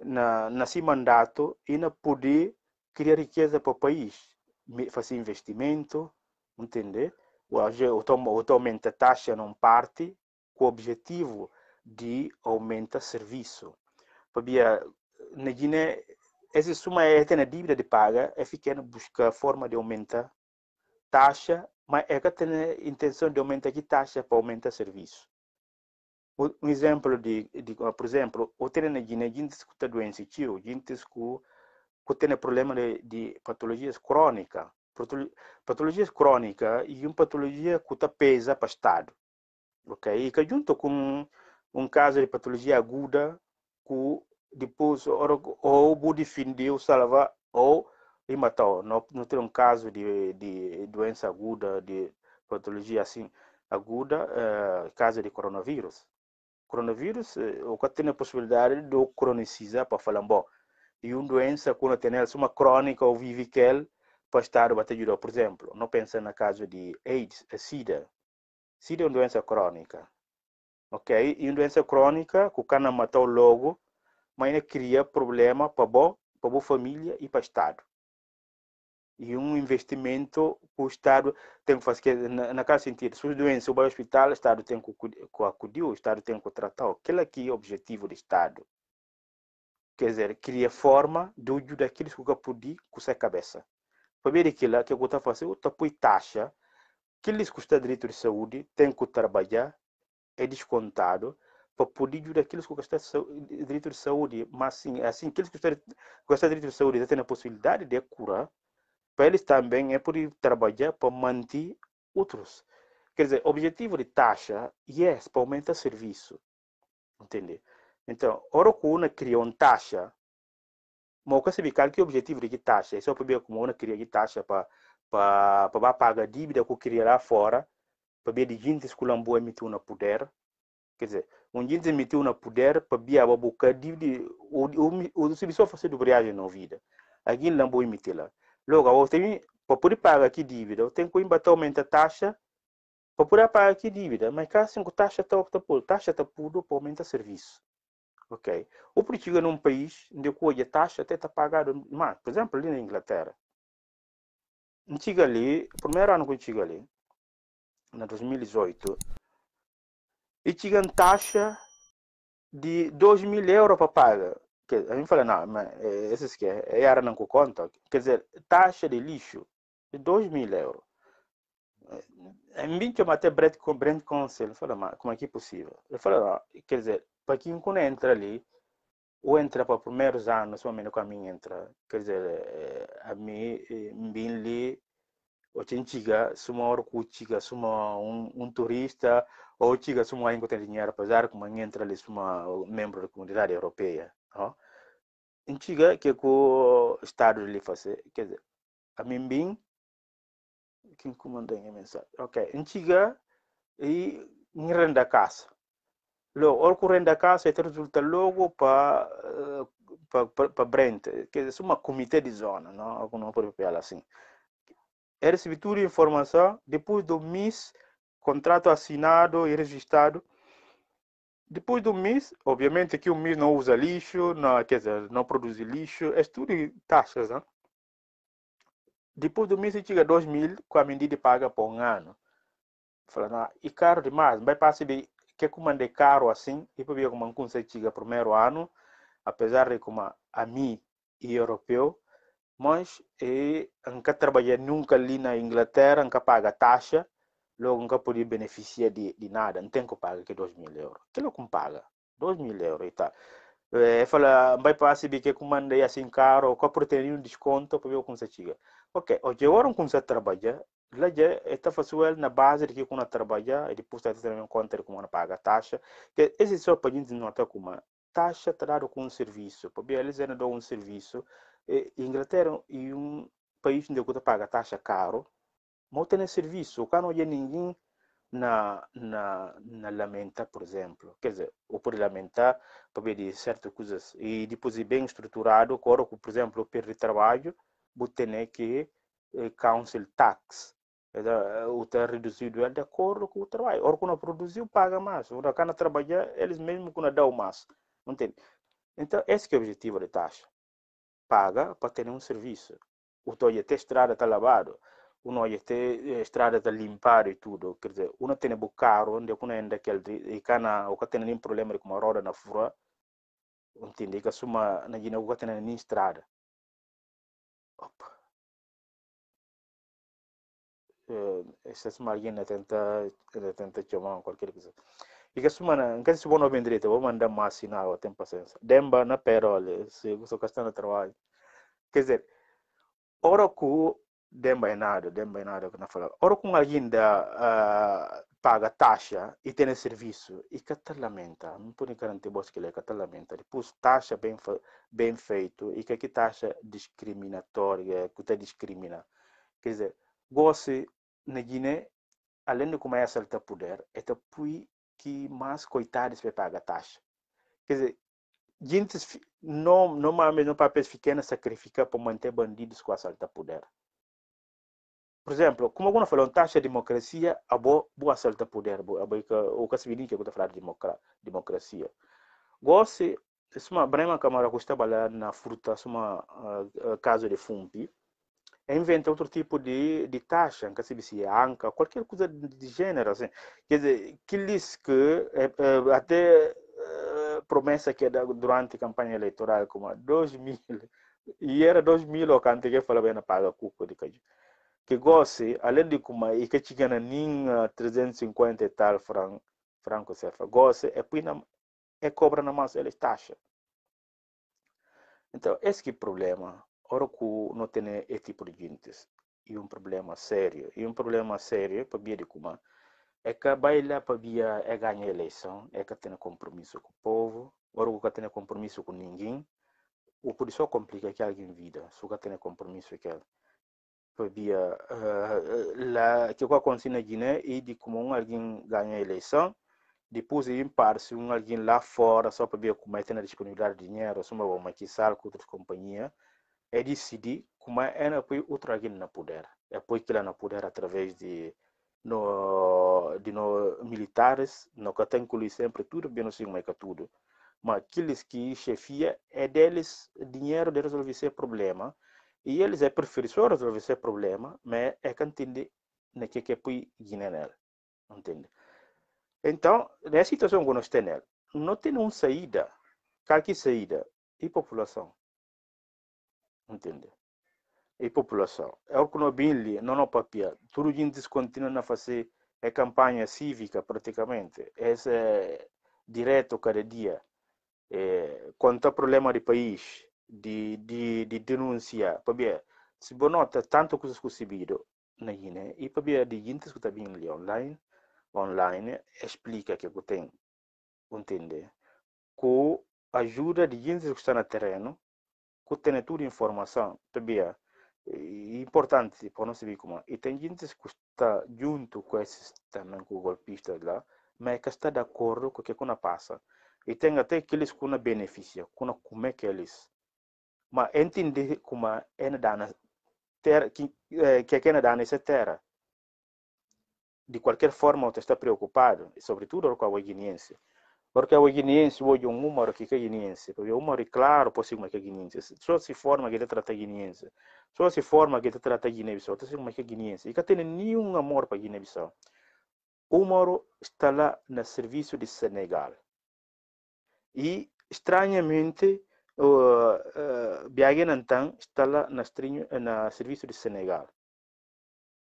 na, nesse mandato e na poder criar riqueza para o país, fazer investimento, entendeu? Hoje eu aumenta a taxa não parte com o objetivo de aumentar serviço. Porque na Guiné, essa suma é ter a dívida de paga, é ficando buscar forma de aumentar taxa, mas é que tem a intenção de aumentar a taxa para aumentar serviço um exemplo de, de por exemplo o terreno de né gente escuta doença tio gente que tem problema de, de patologias crônicas patologias crônicas e uma patologia que está pesa para o estado ok e que junto com um caso de patologia aguda que depois ou, ou defendeu salvar ou e matou não, não tem um caso de, de doença aguda de patologia assim aguda uh, caso de coronavírus coronavírus, eh, o que tem a possibilidade de cronicizar para falar, bom, e uma doença quando tem uma crônica ou vive que ele, para estar a bater por exemplo, não pensa no caso de AIDS, a é SIDA. SIDA é uma doença crônica, ok? E uma doença crônica que o cara matou logo, mas ainda cria problema para a família e para o Estado e um investimento que o Estado tem que fazer. É na, naquele sentido, se os o vão hospital, o Estado tem que acudir, o Estado tem que tratar. Aquele aqui é o objetivo do Estado. Quer dizer, cria forma de ajudar aqueles que eu podia com sua cabeça. Primeiro que lá é que eu estou fazendo, eu estou taxa. Aqueles que estão direito de saúde têm que trabalhar, é descontado, para poder ajudar aqueles que estão direito de saúde. Mas assim, assim aqueles que estão direito de saúde têm a possibilidade de curar, para eles também é por trabalhar para manter outros. Quer dizer, objetivo de taxa é para aumentar serviço. Entende? Então, hora que uma cria uma taxa, mas eu sei que o objetivo de taxa é só para ver como uma cria de taxa para para pagar a dívida que cria lá fora, para ver de gente que não emitir uma poder. Quer dizer, um gente emitiu uma poder para ver a boca dívida, ou o serviço fazer dobragem na vida. Aqui não boa emitir lá. Logo, eu tenho, para poder pagar aqui dívida, eu tenho que ir aumenta a taxa para poder pagar aqui dívida. Mas cá, assim, a taxa está tá por taxa está por para aumentar serviço. Ok? O Portugal é num país onde a taxa até está pagada mais. Por exemplo, ali na Inglaterra. antiga ali, o primeiro ano que eu chego ali, na 2018, e tinha taxa de 2 mil euros para pagar que a gente fala, não, mas é, esses que é, é não conta, quer dizer, taxa de lixo de 2 mil euros. Em é, é mim, eu matei Brent com Brent Consel fala, mas como é que é possível? Ele fala, quer dizer, para quem quando entra ali, ou entra para os primeiros anos, ou menos com a mim entra, quer dizer, a mim, bem ali, ou tintiga, suma orcu, tiga, suma um, um turista, ou tiga, suma que tem dinheiro, apesar que como entra ali, suma membro da comunidade europeia. Não? Antiga que é o Estado lhe fazer quer dizer, a mim bem, quem comanda a mensagem, ok, antiga e em renda casa. Logo, o que renda casa é resulta logo para eh, para Brent, quer dizer, uma comitê de zona, não, não pode falar assim. É recebido informação depois do mês, contrato assinado e registrado, depois do MIS, obviamente que o MIS não usa lixo, não, quer dizer, não produz lixo, é tudo taxas. Né? Depois do MIS, chega a 2 mil com a medida paga por um ano. Falando, ah, e caro demais, vai passar de que comandei caro assim, e para ver como consegue chegar primeiro ano, apesar de como a mim e europeu, mas e eh, nunca trabalhei nunca ali na Inglaterra, nunca paga taxa, logo nunca podia beneficiar de, de nada, não tem que pagar que 2 mil euros. Que que me paga? 2 mil euros e tal. É, eh, fala, vai para a que comandei assim caro, qual por ter um desconto para ver que você chega. Ok, hoje eu não sei trabalhar, lá já está fazendo na base de que quando trabalhar, e depois está tendo contrato conta de como paga a taxa. Que esse só para não gente notar como taxa está dado com um serviço, porque eles ainda dão um serviço. E, Inglaterra e um país onde eu paga taxa caro, Motene serviço, cá não há ninguém na, na, na lamenta, por exemplo. Quer dizer, ou por lamentar, para ver certas coisas. E depois, bem estruturado, agora, por exemplo, o perde trabalho, vou ter né que eh, council tax. É o ter reduzido é de acordo com o trabalho. Ora, quando produziu, paga mais. Ora, quando trabalhar, eles mesmo quando dão mais. entende? Então, esse é o objetivo da taxa. Paga para ter um serviço. O até estrada está lavado uno este estrada eh, da limpar e tudo quer dizer uno tem bo carro onde uno ainda que eh, e cana o que tem nenhum problema com a roda na fura entende que suma na gina o que tem nenhum estrada opa essa suma alguém tenta tenta chamar qualquer coisa e que suma na que se bono bem direito vou mandar massina sinal tem paciência demba na perola se você está no trabalho quer dizer ora que dembainado, dembainado que na fala. Ora com alguém da uh, eh, paga taxa e tem serviço e que te lamenta, não pode garantir você que ele que te lamenta. Depois taxa bem bem feito e que que taxa discriminatória, que te discrimina. Quer dizer, gosse na Guiné, além de como é salta poder, é tapui que mais coitados para pagar taxa. Quer dizer, gente não não papéis pequenos sacrificar para manter bandidos com a salta poder por exemplo, como alguma falou, taxa de democracia, a boa, boa certa poder, a boa, o que se vê que eu é falar de democracia. se uma brema camara que trabalha na fruta, uma eh, eh, casa de fumpi, inventa outro tipo de, de taxa, que se vê anca, qualquer coisa de gênero, assim. Quer dizer, que diz que eh, até promessa que é durante a campanha eleitoral, como 2000, e era 2000 o que eu na paga cuco de caju que gosse, além de como e que na nin 350 e tal fran, franco cefa, gosse é pina é cobra na massa ele taxa. Então, esse que é o problema. Ora que não tem esse tipo de gente. E um problema sério. E um problema sério para via de como é que baila para via é ganhar eleição, é que tem compromisso com o povo, ora que tem compromisso com ninguém. O que só complica é que alguém vida, só que tem compromisso com é ele via uh, eh, la que aconteceu na Guiné e de como alguém ganha a eleição depois em parte um alguém lá fora só para ver como é tem a disponibilidade de dinheiro se uma bomba que sal com outras companhias é decidir como é na apoio outro alguém na poder é apoio que lá na poder através de no de no militares no que tem que sempre tudo bem assim como é que tudo mas aqueles que chefia é deles dinheiro de resolver esse problema e eles é preferem resolver esse é problema, mas é que entende na que é põe Guiné nel, Entende? Então, nessa situação que nós temos, não tem uma saída. Qualquer saída. E população. Entende? E população. É o que não é não no papel. Tudo gente continua a fazer é campanha cívica, praticamente. Essa é direto cada dia. É, quanto ao problema do país, de de de denúncia porque se você nota tanto coisas que recebido na Guiné e para de gente que está ali online online explica que você tem, entende? com ajuda de gente que está no terreno que tem toda a informação para importante para não saber como e tem gente que está junto com esses também com golpistas lá mas que está de acordo com o que quando passa e tem até aqueles que não beneficia como é que eles ma entender como é na terra que que aquela dana essa terra de qualquer forma você está preocupado sobretudo com a guineense porque a guineense hoje é um humor que é guineense porque o humor é claro possível que é guineense só se forma que ele trata guineense só se forma que ele trata guiné-bissau então se que é guineense e que tem nenhum amor para guiné o humor está lá no serviço de Senegal e estranhamente o uh, eh, Biaguen então está lá na, na serviço de Senegal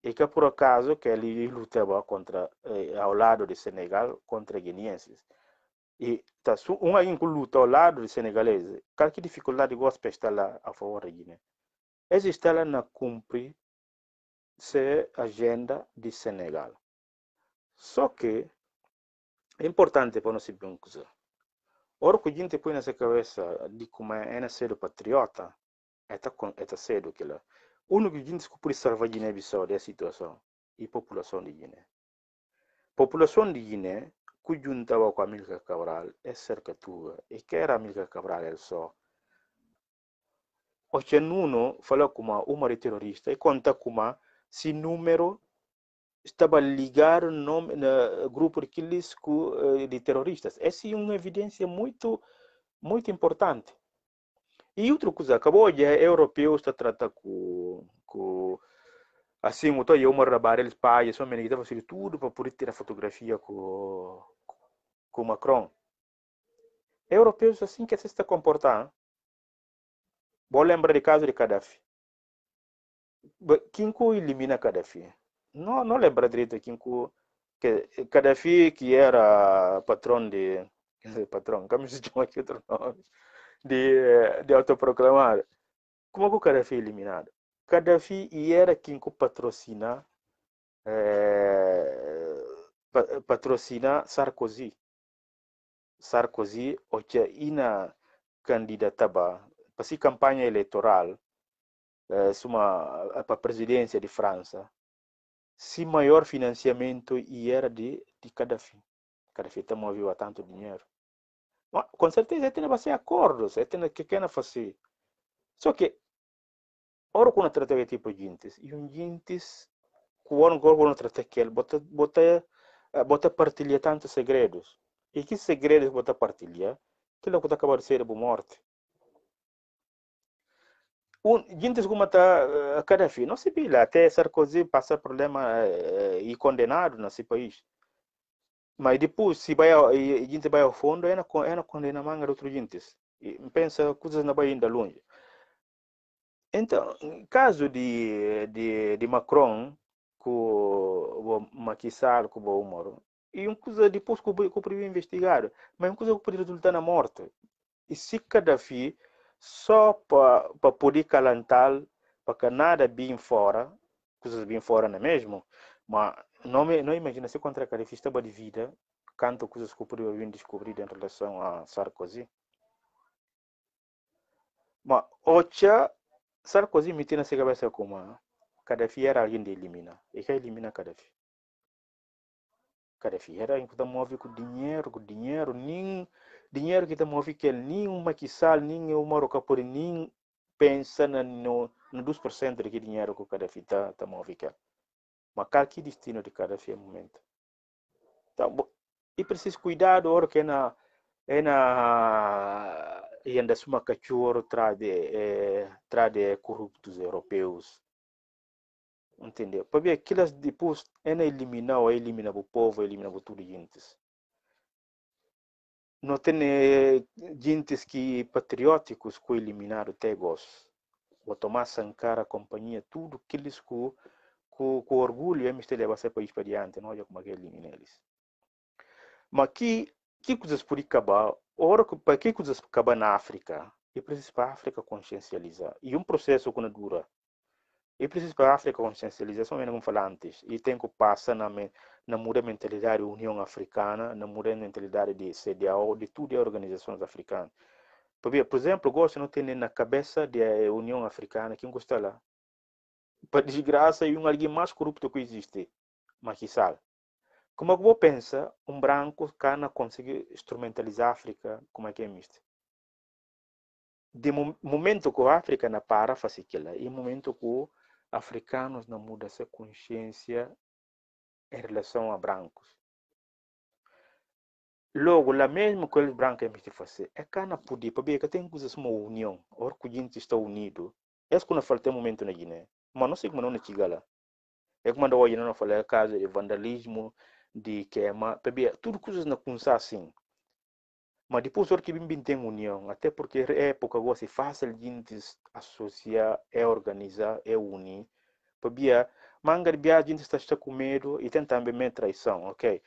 e que por acaso que ele lutava contra eh, ao lado de Senegal contra guineenses e tá um alguém que luta ao lado de senegaleses qualquer dificuldade gosta estar lá a favor de Guiné esse está lá na cumprir se agenda de Senegal só que é importante para nós bem Ora Orkudin põe nessa cabeça de como é sede patriota, é tá, é tá cedo que lá. O único gente que pode salvar Guiné-Bissau dessa situação é a população de Guiné. A população de Guiné, que juntava com a Amílcar Cabral, é cerca tua. E que era Amílcar Cabral ele só? O Chenuno falou com uma, uma terrorista e conta com esse número estava ligado nome, grupo de quilis eh, de terroristas. Essa é uma evidência muito, muito importante. E outra coisa, acabou de europeu está trata com, com assim, o estou uma rabar eles pai, só me estava fazer tudo para poder tirar fotografia com com Macron. Europeus assim que se está comportar. Vou lembrar do caso de Gaddafi. Quem elimina Gaddafi? não, não lembro direito aqui que Gaddafi que era patrão de patrão, como se chama aqui outro nome de, de autoproclamar como que o Gaddafi é eliminado Gaddafi era quem que patrocina é, patrocina Sarkozy Sarkozy o que é ina candidata para campanha eleitoral é, eh, para a presidência de França se maior financiamento e era de, de Gaddafi. Gaddafi também havia tanto dinheiro. Mas, com certeza, tem que fazer acordos, tem que quer fazer. Só que, ora, quando tratava tipo de gente, e um gente, quando, quando tratava aquele, bota, bota, eh, bota partilha tantos segredos. E que segredos bota partilha, aquilo que é acaba de ser de morte. Jintas cada Gaddafi, não se pila, até Sarkozy passar problema e condenado nesse país. Mas depois, se vai, gente vai ao fundo, é na, é na condena manga de outro gente. Pensa coisas na Bahia ainda longe. Então, caso de, de, de Macron, com o Sall, com o Moro, e um coisa depois que o primeiro investigado, mas um coisa que o resultar na morte. E se Gaddafi só para poder calentar, para que nada bem fora, coisas bem fora, não é mesmo? Mas não, não imagina se contra a estava de vida, quanto coisas que eu poderia vir descobrir em relação a Sarkozy. Mas, ocha, Sarkozy me tem nessa cabeça como cada ah, era alguém de eliminar. E que elimina cada Gaddafi era alguém que move com dinheiro, com dinheiro, nem dinheiro que estamos a que uma que sal, uma roca por nem pensa na, no, no 2% de dinheiro que o Gaddafi está tá a tá Mas qual que destino de cada é momento? Então, e preciso cuidar da que é na é na e anda suma cachorro traz é, corruptos europeus entendeu para ver aquelas depois é na eliminar ou é eliminar o povo é elimina o tudo gente não tem gente que patrióticos que o Tegos. O Tomás Sankara, a companhia, tudo que eles com, com, orgulho, eles te levam esse país para diante, não olha como é que elimina eles. Mas que, que coisas por acabar, ora, para que coisas acabar na África? E precisa para a África consciencializar. E um processo que não dura e preciso para a África consciencialização, mesmo como antes, e tem que passar na, na muda mentalidade da União Africana, na muda mentalidade de CDAO, de tudo as organizações africanas. Porque, por exemplo, gosto não tem na cabeça da eh, União Africana quem gosta lá. Para desgraça, e um alguém mais corrupto que existe, Macky Como é que vou pensar um branco não consegue instrumentalizar a África? Como é que é isto? De momento que a África não para fazer aquilo, e momento que africanos não mudam essa consciência em relação a brancos. Logo, lá mesmo que eles brancos é muito fazer. É cana poder, porque tem coisas como união, ou que a gente está unido. É isso que não falta momento na Guiné. Mas não sei como não é lá. É como da Guiné não falei, caso de vandalismo, de queima, porque tudo coisas não começa assim. Mas depois o que bem tem união, até porque é época agora se fácil de associar, é organizar, é unir. Porque manga de a gente está com medo e tem também traição, ok?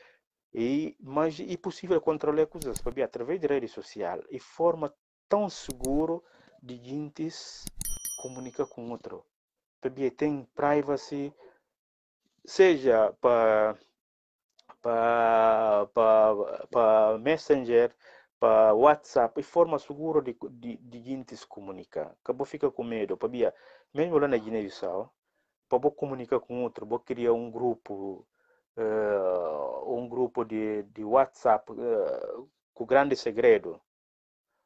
E, mas é possível controlar coisas, porque através da rede social e forma tão seguro de gente comunicar com outro. Porque tem privacy, seja para para Messenger, para WhatsApp e forma segura de, de, de gente se comunicar. Acabou fica com medo, para mesmo lá na Guiné-Bissau, para comunicar com outro, vou criar um grupo, uh, um grupo de, de WhatsApp uh, com grande segredo.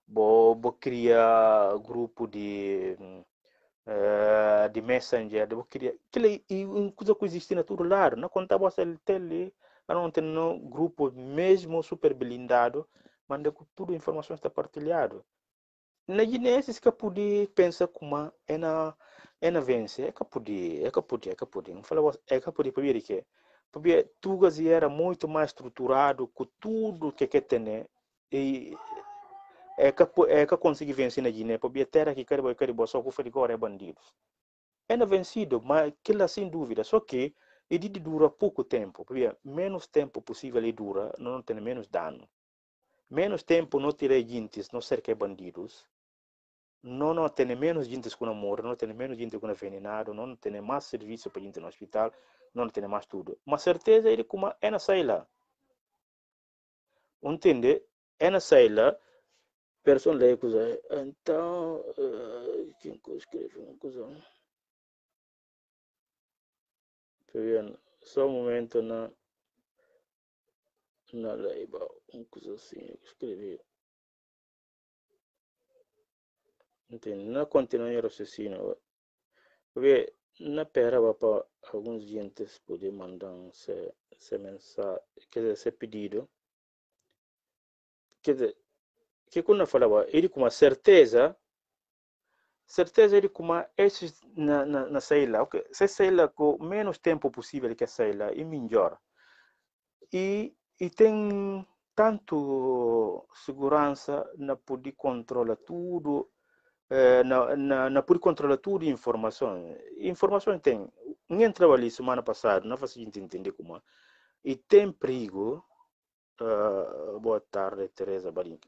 Vou, criar grupo de uh, de messenger, vou criar, aquele, e uma coisa que existe na todo lado, não contava se ele tem ali, não tem um grupo mesmo super blindado mande tudo informações está partilhado na Guinness que pude pensa como é na é na vence é que pude é que pude é que pude não falava é que pude é para que porque é tudo era muito mais estruturado com tudo que é que tem né? e é que é que consegui vencer na Guiné porque terra que quer quer só que foi agora é bandido é na vencido mas que lá sem dúvida só que ele dura pouco tempo porque menos tempo possível ele dura não tem menos dano menos tempo não tirei gintes, não cerquei é bandidos, não, não tem menos gente que não morre, não tem menos gente que não envenenado, não tem mais serviço para gente no hospital, não tem mais tudo. Mas certeza ele como é na saída. Entende? É na saída, pessoa lê coisa. Então, uh, quem escreve uma coisa? Só um momento, não na label, uma coisa assim, eu escrevi. Entende? Não continuei o raciocínio. Porque não pera para alguns dias poder mandar essa, essa mensagem, quer dizer, esse pedido. Quer dizer, que quando eu falava, ele com uma certeza, certeza ele com uma, esses na, na, na saída, okay? se saída com menos tempo possível que a lá, e é melhor. E e tem tanto segurança na poder controlar tudo eh, na, na, na poder controlar tudo informação informação tem ninguém trabalhou semana passada não faz gente entender como é. e tem perigo uh, boa tarde Teresa Balin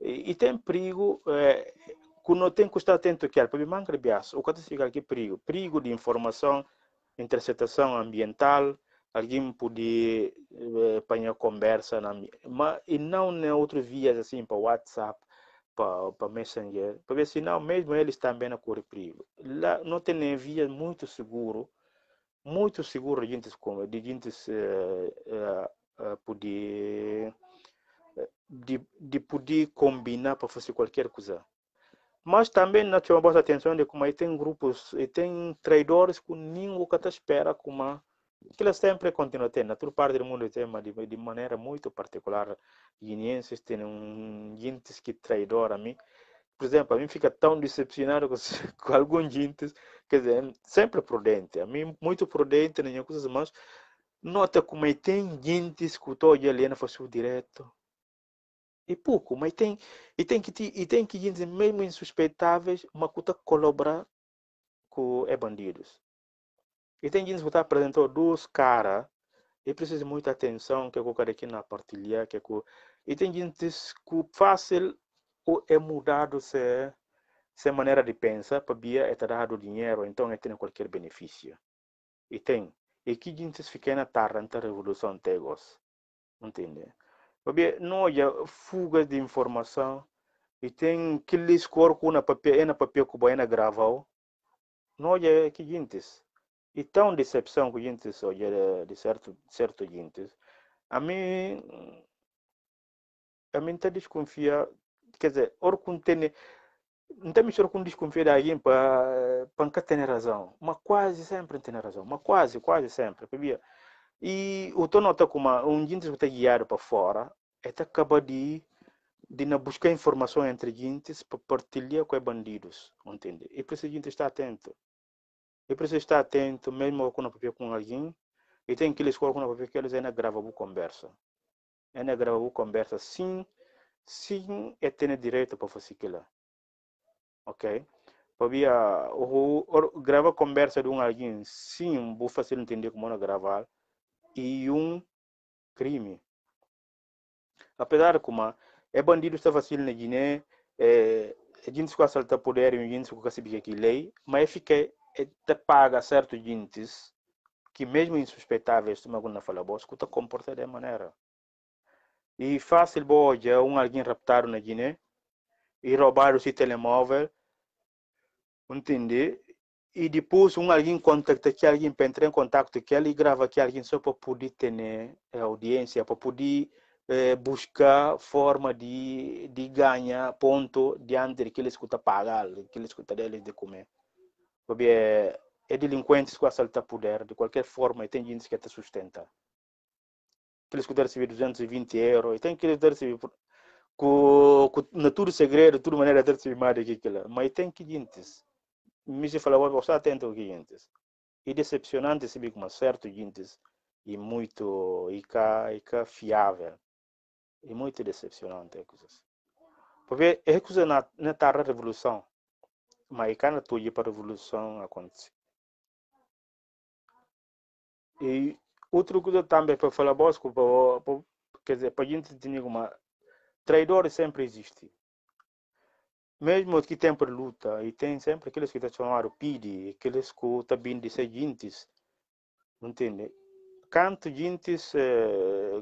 e, e, tem perigo eh, tem que estar atento que para mim manca de bias o que significa aqui é perigo perigo de informação interceptação ambiental alguém podia eh, apanhar conversa na minha. Mas, e não em outras vias, assim, para WhatsApp, para Messenger, para ver se não, mesmo eles também na cor perigo. Lá não tem via é muito seguro, muito seguro de gente, de gente eh, eh, eh poder. Eh, de, de poder combinar para fazer qualquer coisa mas também não chama a vossa atenção de como aí tem grupos e tem traidores que ninguém está espera como que é sempre continua tendo. Toda parte do mundo tem, mas de, de maneira muito particular. Guineenses têm um gente que é traidor a mim. Por exemplo, a mim fica tão decepcionado com, com alguns gentes, quer dizer, sempre prudente. A mim, muito prudente, nem coisas, mas nota como é, tem gente que escutou e Helena faz o direto. E pouco, mas tem, e tem que, e tem que gente, mesmo insuspeitáveis, uma cuta colabora com é bandidos e tem gente que tá apresentou dois caras. E precisa muita atenção que é eu vou aqui na partilha. Que eu... É e tem gente que fácil ou é mudado se se maneira de pensar para Bia é dado dinheiro, então é tem qualquer benefício. E tem. E que gente fica na tarra da revolução tegos. Entende? Porque não há fuga de informação e tem que lhes corpo na papel, na papel que vai na gravar. Não há que gentes e tão decepção que a gente se olha de certo, certo gente, a mim, a mim está desconfia, quer dizer, ora contene, não estamos só com desconfia de alguém para nunca ter razão, mas quase sempre tem razão, mas quase, quase sempre, E o tono está como um gente que está guiado para fora, é está acaba de de não buscar informação entre gentes para partilhar com os bandidos, entende? E por isso a gente está atento. Eu preciso estar atento, mesmo quando eu papel com alguém, e tem aqueles que quando papel que eles ainda gravam a conversa. Ainda gravam a conversa, sim, sim, eu tenho direito para fazer aquilo. Ok? Para gravar a conversa de um alguém, sim, vou fazer entender como eu gravar, e um crime. Apesar de como é bandido está fácil na Guiné, é, a gente que assalta poder, a gente que sabe é que é lei, mas é fiquei te paga certos índices que, mesmo insuspeitáveis, tu não alguma fala, escuta comporta de maneira. E fácil, hoje, um alguém raptar na Guiné e roubar o telemóvel, entende? E depois, um alguém contacta que alguém para entrar em contato que ele grava que alguém só para poder ter né, audiência, para poder eh, buscar forma de, de ganhar ponto diante daquilo que ele escuta pagar, daquilo que ele escuta dele de comer porque é delinquentes que assaltam poder, de qualquer forma, e tem gente que te sustenta. Aqueles que devem receber 220 euros, e tem que devem receber com, com, na tudo segredo, toda maneira de receber mais do que aquilo. Mas tem que gente, me se fala, você atenta ao que gente. E decepcionante se uma certo gente, e muito, e cá, e cá fiável. E muito decepcionante. Porque é coisa na, na Tarra revolução maikana tuji para a revolução acontecer. E outra coisa também para falar bosco, para, quer dizer, para a gente ter uma traidor sempre existe. Mesmo que tem por luta, e tem sempre aqueles que estão chamaram PID, aqueles que estão bem de ser gentes, entende? Canto gentes,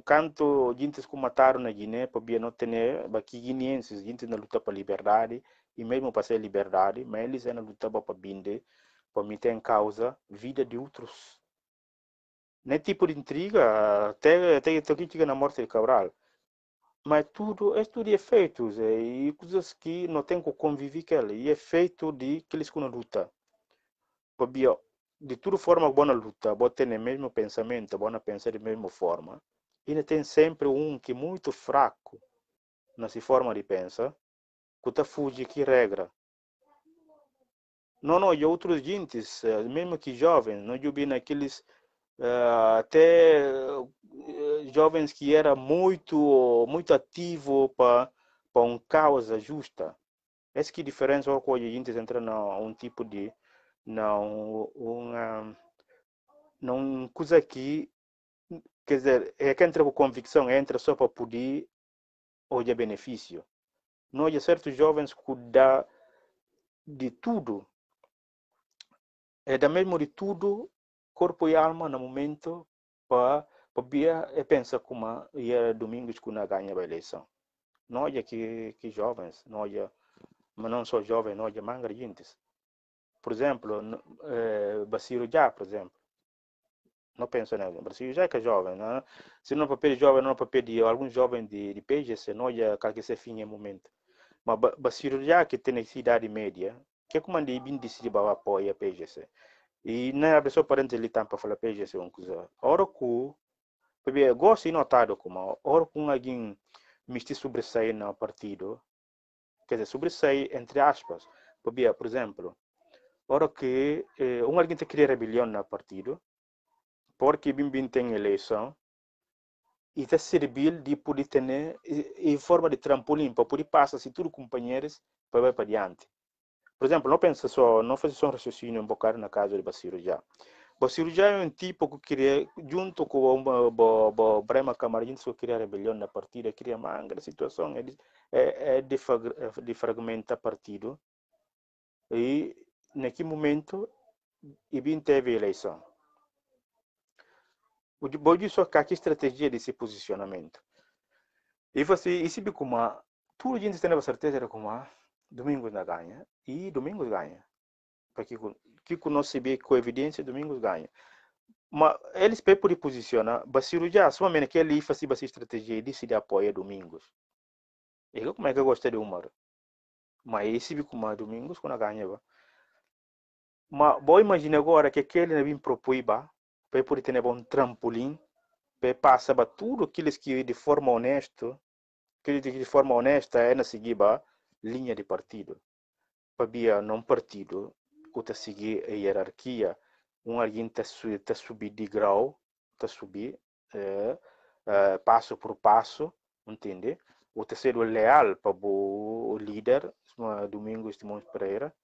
canto eh, gentes que mataram na Guiné, para não ter, para guineenses, gentes na luta para a liberdade, e mesmo para ser liberdade, mas eles ainda lutavam para binder, para meter em causa vida de outros. Nesse tipo de intriga, até, até, até que chega na morte de Cabral. Mas tudo, é tudo é e coisas que não tem que conviver com ele. e é feito de que eles que não lutam. Porque, de toda forma, boa luta, boa ter o mesmo pensamento, boa pensar de mesma forma. E tem sempre um que é muito fraco na sua forma de pensar, que fugir que regra. Não, não, e outros gentes, eh, mesmo que jovens, não vi naqueles uh, até eh, jovens que era muito muito ativo para para uma causa justa. Essa que é a diferença é que a gente entra na um tipo de não uma não coisa que quer dizer é que entra com convicção entra só para poder de benefício nós, certos jovens, que dá de tudo, eh, é da mesmo de tudo, corpo e alma no momento, para poder e pensar como ia domingos que não ganha a eleição. Nós é que, que jovens, nós é, mas não só jovens, nós é mangarientes. Por exemplo, é, eh, Basílio já, por exemplo. Não penso nele. Basílio já é que é jovem. Né? Se não é papel de jovem, não é papel de alguns jovens de, de PGC, nós é que se fim é momento mas cirurgia que tem necessidade média que é como ande bem decide bawa a PGC e na pessoa parente ele tampa fala PGC um coisa ora cu porque gosto e notado como ora com alguém misti sobressai no partido quer dizer sobressai entre aspas porque por exemplo ora que eh, um alguém te cria rebelião no partido porque bem bem tem eleição e está servir de poder ter em forma de trampolim para poder passar se tudo companheiros para ir para diante. Por exemplo, não pensa só, não faz só um raciocínio um bocado na casa de Bacirujá. já. já é um tipo que queria, junto com o, o, Brema Camargo, que queria rebelião na partida, queria manga, a situação é, é, é de, fragmentar partido. E naquele momento, e bem teve eleição voglio soccare strategie di si posicionamento E você, e se bicuma, tudo gente tem a certeza de como Domingos na ganha e Domingos ganha. Porque que conosce bem com evidência Domingos ganha. Mas eles pe por posicionar, basiru já, só menos que é ele faça basi estratégia de se apoia Domingos. E como é que eu gosto de humor Mas esse bicuma Domingos quando ganha, Mas vou imaginar agora que aquele não vim propõe, para poder ter um trampolim, para passar tudo aquilo que de forma honesta, que de forma honesta é na seguir a linha de partido. Para não partido, ou seguir a hierarquia, um alguém está subindo subir de grau, está subir é, é, passo por passo, entende? Ou terceiro ser leal para o líder, domingo Simões Pereira,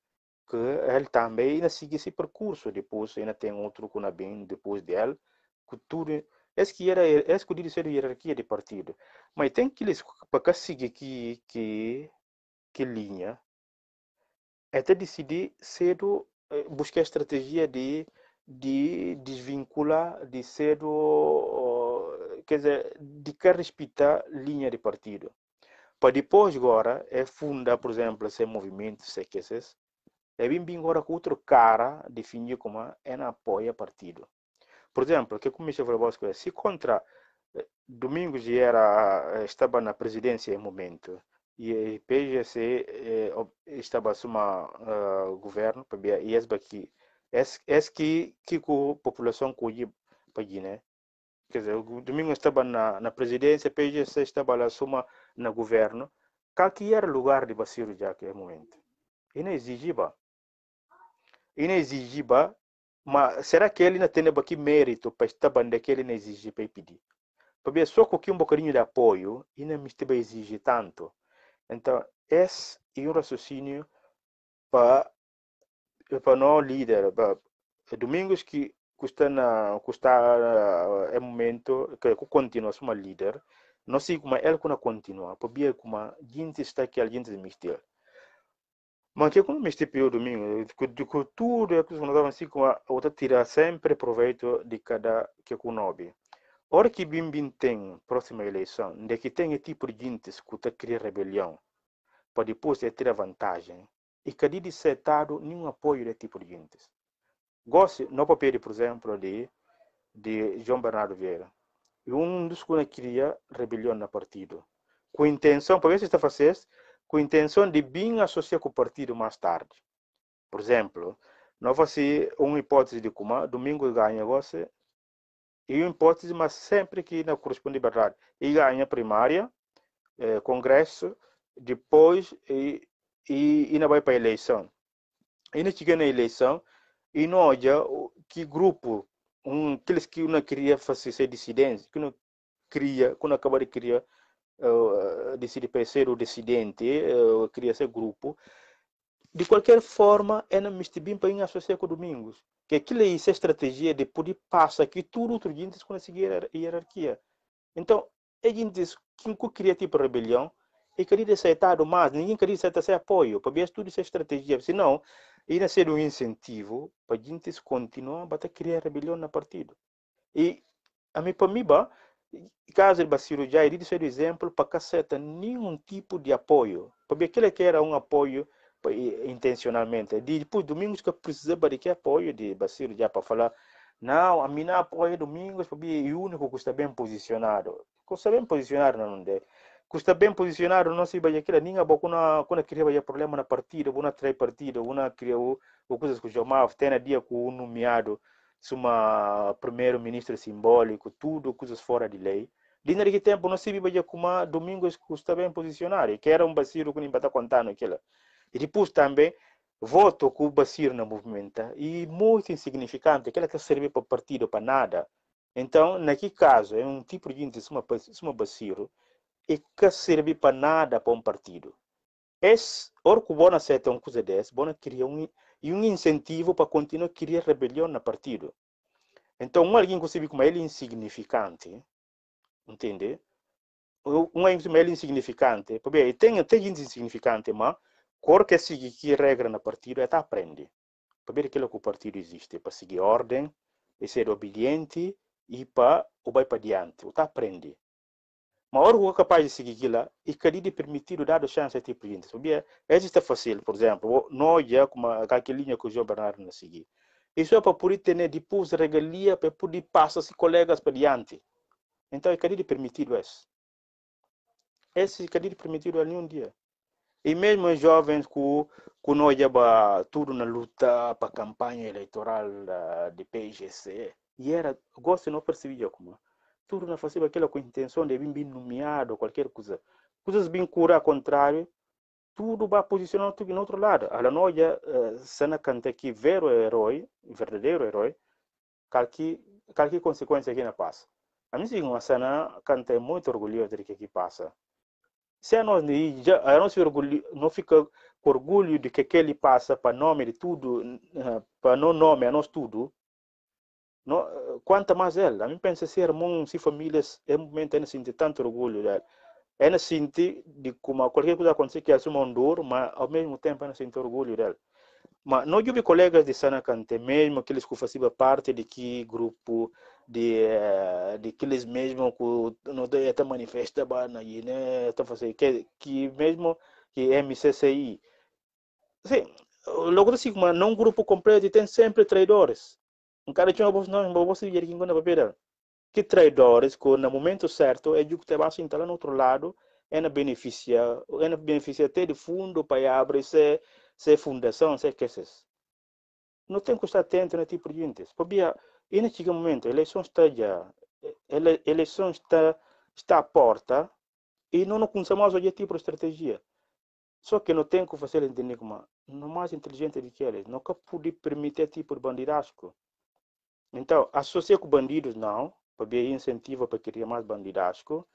que ele também ainda siga esse percurso depois ainda tem outro que bem depois dele que tudo esse é que era esse é que deve ser a hierarquia de partido mas tem que eles para seguir que que que linha é até decidir cedo eh, buscar estratégia de de desvincular de cedo eh, quer dizer de que respeitar linha de partido para depois agora é fundar por exemplo esse movimento CQCs e bem agora com outro cara definir como é, é na apoia partido. Por exemplo, que comecei a falar coisas. Se contra eh, Domingos era eh, estava na presidência em momento e o PGC eh, estava suma uh, eh, governo e esse aqui. esse que que a população colhe para Guiné. Quer dizer, o Domingos estava na, na presidência, o PGC estava lá suma na governo. Qual que era o lugar de Basílio já que é momento? E não exigia ina exigir ba ma será que ele não tem baki mérito para estar banda que ele não exige para pedir porque só com um bocadinho de apoio e não me exigir tanto então esse é um raciocínio para para não líder para domingos que custa na custa eh, é momento que continua como líder não sei como ele continua porque como gente está aqui a gente mistério Mantinha como este período domingo, eh, de cultura, que nós assim com a outra tirar sempre proveito de cada que é com nobre. Ora que bem tem próxima eleição, de que tem esse tipo de gente que está criando rebelião, para depois eh, ter vantagem. E cada de setado nenhum apoio desse tipo de gente. Gosto, no papel, por exemplo, de, de João Bernardo Vieira. E um dos que cria rebelião no partido. Com intenção, para ver se está fazendo com intenção de bem associar com o partido mais tarde. Por exemplo, não fosse uma hipótese de como domingo ganha você e é uma hipótese, mas sempre que não corresponde verdade. E ganha primária, eh, congresso, depois e, e, e não vai para a eleição. E não chega na eleição e não olha que grupo, um, aqueles que não queria fazer ser dissidência, que não cria, quando acaba de criar eh, decide o decidente, cria esse grupo. De qualquer forma, é na para ir associar com Domingos. Que aquilo é a estratégia de poder passar que tudo outro dia antes conseguir a hierarquia. Então, a é gente diz que não cria tipo rebelião e queria aceitar o mais, ninguém queria aceitar esse apoio, para ver tudo essa é estratégia, senão ia ser um incentivo para a gente continuar a criar rebelião no partido. E a mim, para mim, caso ele cirurgia, ele disse um exemplo para caceta, nenhum tipo de apoio. Porque aquele que era um apoio intencionalmente. Depois, domingos que eu precisava de que apoio de Baciro já para falar, não, a minha apoio domingos porque é o único que está bem posicionado. Que está bem posicionado não é? Que está bem posicionado, não sei, vai aquela ninguém quando quando cria problema na partida, ou na três partida, ou cria o coisas que chamava, tem a dia com o nomeado se uma primeiro-ministro simbólico, tudo coisas fora de lei. Dinheiro que tempo não se vive como domingos que está bem e que era um basiro que nem está contar aquilo. E depois também, voto que o basiro não movimenta, e muito insignificante, aquela que serve para partido, para nada. Então, naquele caso, é um tipo de índice, uma, uma basiro, e que serve para nada para um partido. Esse, orco, bom aceita é uma coisa dessa, bom cria um e um incentivo para continuar a criar rebelião no partido. Então, um alguém inclusive como ele é insignificante, entende? Um alguém como ele é insignificante, porque tem até gente insignificante, mas qualquer que segue é que regra no partido, até aprende. Para ver aquilo que o partido existe, para seguir ordem, e ser obediente e para o vai para diante, o tá aprende maior rua capaz de seguir aquilo e queria permitir dar a chance a tipo de gente. Sabia? Existe fácil, por exemplo, nós já com aquela linha que o João Bernardo não seguiu. Isso é para poder ter depois regalia para poder passar os colegas para diante. Então, eu queria permitir isso. É esse queria permitir é ali um dia. E mesmo os jovens que, que nós já tudo na luta para a campanha eleitoral ah, de PGC, e era, gosto não percebia como tudo na fazia aquela com intenção de bem, bem nomeado, qualquer coisa. Coisas bem cura, contrário, tudo vai posicionar tudo no outro lado. Ela não olha, sana canta que ver o herói, verdadeiro herói, qualquer, qualquer consequência que na passa. A mim sim, uma cena canta é muito orgulhosa de que aqui passa. Se a nós já, a orgulho, não fica com orgulho de que aquele passa para nome de tudo, para não nome a nós tudo, no, eh, quanto mais ela, a mim pensa assim, ser irmão, se famílias, é um momento ainda sentir tanto orgulho dela. Ainda sentir de como qualquer coisa acontecer que assuma um dor, mas ao mesmo tempo ainda sentir orgulho dela. Mas não houve colegas de Sanacante, mesmo aqueles que faziam parte de que grupo, de, eh, de aqueles mesmo que não até manifesta na Guiné, que, que mesmo que MCCI. Sim, logo assim, mas não um grupo completo tem sempre traidores nkari cin obos non bo bosi yeri ngona papira que traidores que no momento certo é de que estava assim lá no outro lado é na beneficia é na beneficia até de fundo para abrir se se é fundação se é que esses não tem que estar atento nesse tipo de gente porque e neste momento a eleição está já a eleição está está à porta e não não conseguimos o tipo de estratégia só que não tem que fazer enigma não mais inteligente do que eles não que pode permitir tipo de bandirasco então, associa com bandidos, não, para aí incentivo para criar mais bandidasco.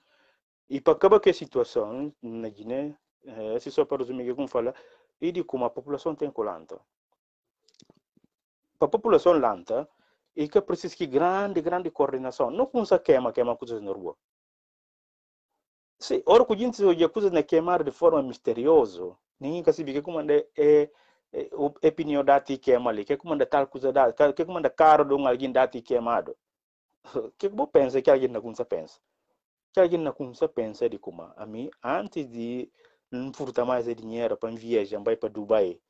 E para acabar com a situação na Guiné, é, né, eh, se só para resumir, como fala, e de como a população tem colanta. Para a população lanta, e é que precisa de grande, grande coordenação. Não com essa queima, queima coisas na rua. Se, ora, que a coisa coisas na queimar de forma misteriosa, ninguém sabe como é, é opinion dati kemali que como tal coisa da que como caro de alguém alguém dati queimado que eu penso que alguém na kunsa pensa que alguém na pensa de como a mim antes de não furtar mais dinheiro para viajar para Dubai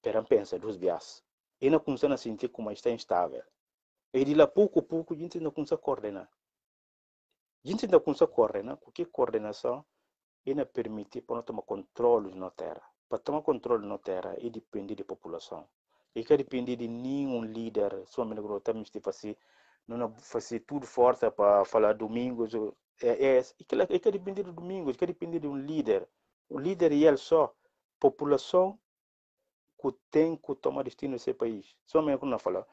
para pensa dos vias e na kunsa na sentir como está instável e de lá pouco a pouco a gente na kunsa coordenar a gente na kunsa coordenar porque coordenação e na permite para nós tomar controle de terra para tomar controle na terra, e depende da população. E que depende de nenhum líder. Somente que está a fazer, não fazer tudo força para falar domingos. É, é, e que, é que depende de domingos, que depende de um líder. O líder e ele só. População que tem que tomar destino desse país. Somente que não fala.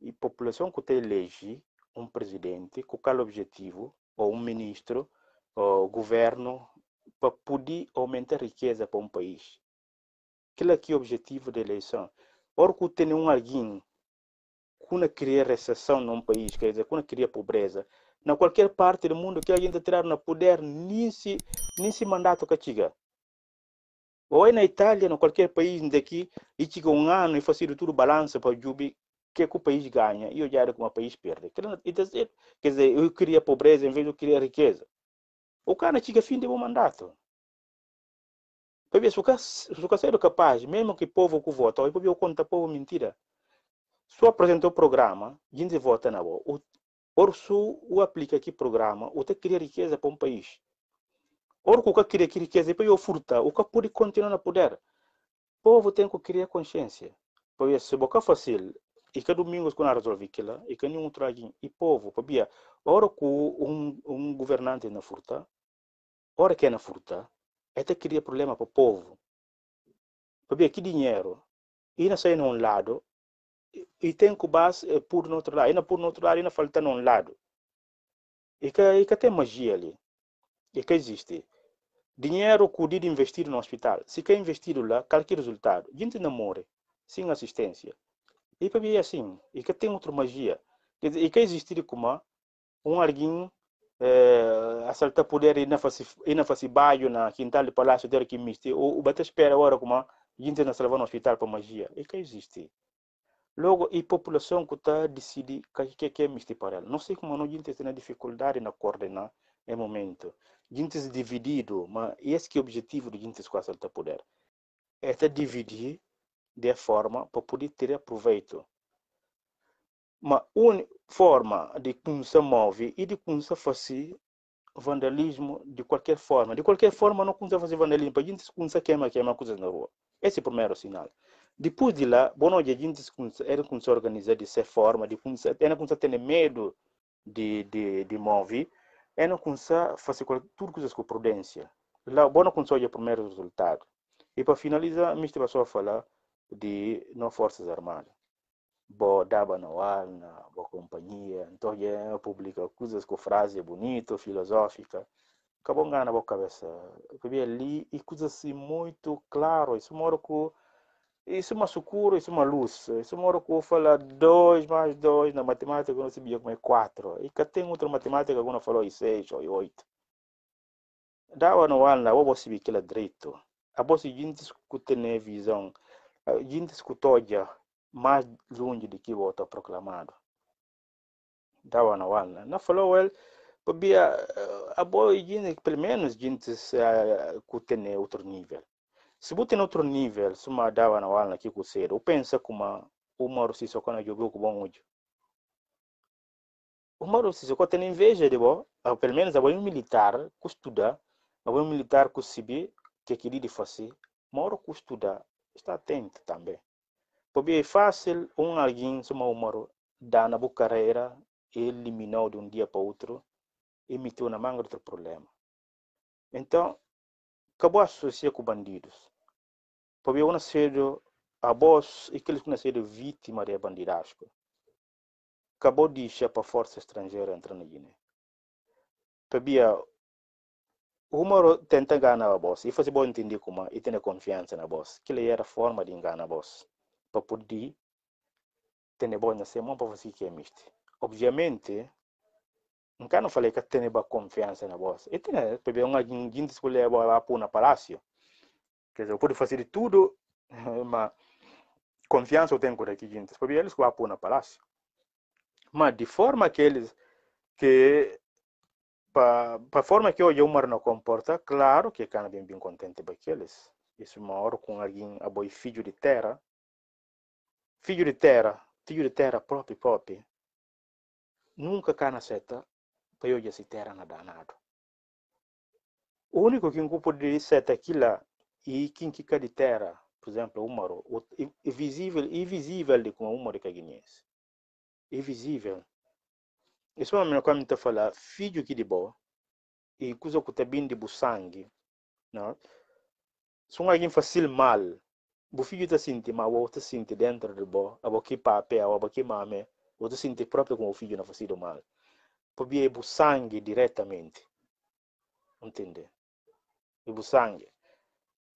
E população que tem elege um presidente com qual objetivo, ou um ministro, ou governo, para poder aumentar a riqueza para um país. Aquele aqui é o objetivo da eleição. Ora, que tem um alguém que cria recessão num país, quer dizer, que cria pobreza, na qualquer parte do mundo que alguém tirar no poder, nem se, nem se mandato que Ou é na Itália, em qualquer país daqui, e chega um ano e faz tudo balança para o Jubi, que, é que o país ganha e olhar como o país perde. Quer dizer, eu cria pobreza em vez de eu criar riqueza. O cara chega fim de um mandato. Porque se o caseiro capaz, mesmo que o povo que vota, o conto o povo mentira. Se apresentou o programa, gente vota na boa. Ou se o aplica aqui programa, ou até cria riqueza para um país. Ou o que cria aqui riqueza, depois eu furta, o que pode continuar no poder. O povo tem que criar consciência. Porque é, se boca fácil, e que domingos que não resolve aquilo, e que nenhum traguinho, e povo, para ora que um, um governante na furta, ora que é na furta, até cria problema para o povo. Porque que dinheiro? Ainda sai num lado, e tem que base eh, por no outro lado, ainda por no outro lado, ainda falta num lado. E que, e que tem magia ali. E que existe. Dinheiro cuidado de investir no hospital. Se quer investir lá, qualquer é resultado. Gente não morre sem assistência. E para mim é assim. E que tem outra magia. E que existir como um alguém eh, acerta poder não fasi não fasi baio na quintal do palácio dele que miste o, o bate espera agora como gente na salva no hospital para magia e que existe logo e população que está decidi que que que é miste para ela não sei como não gente tem dificuldade na coordenar é momento gente dividido mas esse que é o objetivo do gente com acerta poder é ter dividir de forma para poder ter proveito uma forma de como se move e de como se faz vandalismo de qualquer forma. De qualquer forma, não consegue fazer vandalismo. A gente começa a queimar, queimar coisas na rua. Esse é o primeiro sinal. Depois de lá, bom, a gente era como se organizar de certa forma, de como se, era como se ter medo de, de, de mover, era como se fazer tudo coisas com prudência. Lá, bom, não consegue o primeiro resultado. E para finalizar, me estive só a falar de não forças armadas bo daba no ar na boa companhia então já publica coisas com frase bonita filosófica acabou na boa cabeça porque ali e coisas assim muito claro isso mora com isso é uma sucura, isso é uma luz. Isso é com que fala 2 mais 2 na matemática, eu não sabia como é 4. E que tem outra matemática que não falou 6 ou 8. Dava no ano, eu vou subir aquilo direito. A você gente que tem visão, a gente escutou já, mais longe do que o autoproclamado. Dava na wala. Não falou, well, podia eh, a boa gente pelo menos, gente se eh, tem outro nível. Se você tem outro nível, se você dava na wala que você ou pensa como uma russa quando jogou com bom hoje. Uma russa que tem inveja de eh, boa, pelo menos a boa militar que estuda, a boa militar que se vê que queria fazer, moro hora que estuda, está atento também. Porque é fácil um alguém, o moro dar na boa carreira, eliminou de um dia para outro e meteu na manga outro problema. Então, acabou a associar com bandidos. Porque eu nasci a voz e aqueles que nasceram vítima de bandidagem. Acabou de deixar para a força estrangeira entrar na Guiné. Porque Humor tenta enganar a voz e fazer bom entender como ele ter confiança na voz. Que ele era a forma de enganar a voz só por ter uma boa semana para você que é misto. obviamente nunca não falei que teneba confiança na voz e tem porque um agente escolher lá por na palácio quer dizer eu podia fazer de tudo mas confiança eu tenho com aqueles porque eles vão para na palácio mas de forma que eles que para a forma que hoje o mar não comporta, claro que cana bem bem contente para eles. Isso uma hora com alguém a boi filho de terra, Filho de terra, filho de terra próprio próprio, nunca na seta para eu já se terra na danado. O único que um eu de seta aqui lá e quem quica de terra, por exemplo, Umaro, é visível, invisível de como Umaro caguinense. É visível. Isso é uma coisa que fala, filho que de boa, e coisa que está bem de sangue, não? Se alguém faz mal, Bufiglio ti senti, ma vuoi ti senti dentro di bo, a bo che papà, a bo che mamma, vuoi ti senti proprio come figlio non facendo male. Poi è bu sangue direttamente. entende e bu sangue.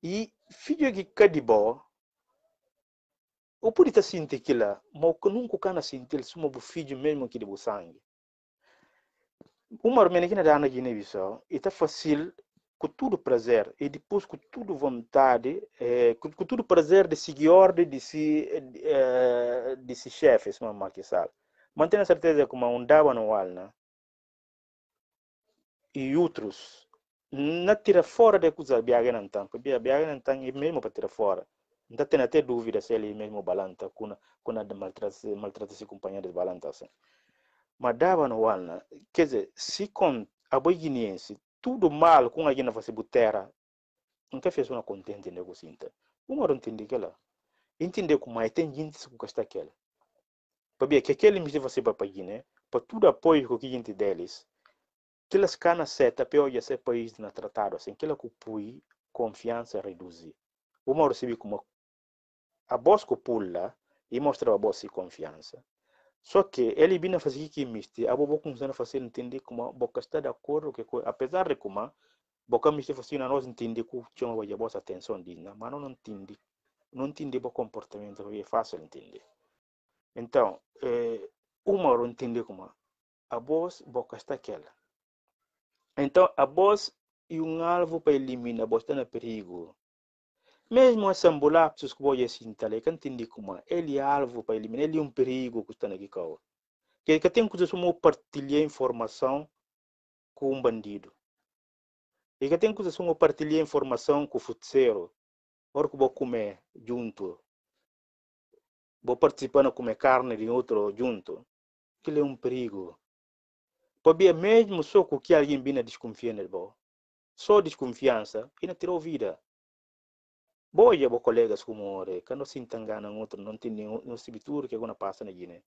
E figlio che cadi bo, oppure ti senti che là, ma comunque cana senti il suo bu figlio mesmo che di bu sangue. Umar menekina dana gine biso, ita fasil com todo prazer e depois com toda vontade, eh, com, com todo prazer de seguir ordem de si, eh, de si chefe, se não maquissar. Mantenha certeza que uma ondava no alna né? e outros não tira fora de coisa biaga não tem, porque biaga não tem e mesmo para tirar fora. Não tem até dúvida se ele mesmo balanta quando a maltrata maltrata se companheiro de balanta assim. Mas dava no alna, né? quer dizer, se com a boi guineense tudo mal com a gente fazer butera nunca fez uma contente negócio então uma hora entender que ela é entender como é tem gente que gasta aquela para ver que aquele me você para Guiné para tudo apoio que a gente deles que elas cana seta para hoje esse país na tratado assim que ela cupui confiança reduzir uma hora recebeu como a voz pula e mostra a voz confiança só que ele bina fazer que miste, a bobo começando a fazer entender como boca está de acordo que apesar de como boca miste fazer na nós entender que tinha uma boa atenção digna, mas não entende, não entende o comportamento é fácil entender. Então, eh, uma hora entender como a voz boca está aquela. Então, a voz e um alvo para eliminar a está na perigo mesmo a Sambolá, pessoas que boia assim, tal, que como ele é alvo para eliminar, ele é um perigo que está na Guicau. Que que tem coisas como partilhar informação com um bandido. E que tem que como partilhar informação com o futseiro, ou que vou comer junto, vou participar de comer carne de outro junto. Que ele é um perigo. Pode mesmo só que alguém vinha desconfiando, só desconfiança, ele não tirou vida boia bo colegas como ore não se entangana um outro não tem nenhum não se bitur que alguma passa na Guiné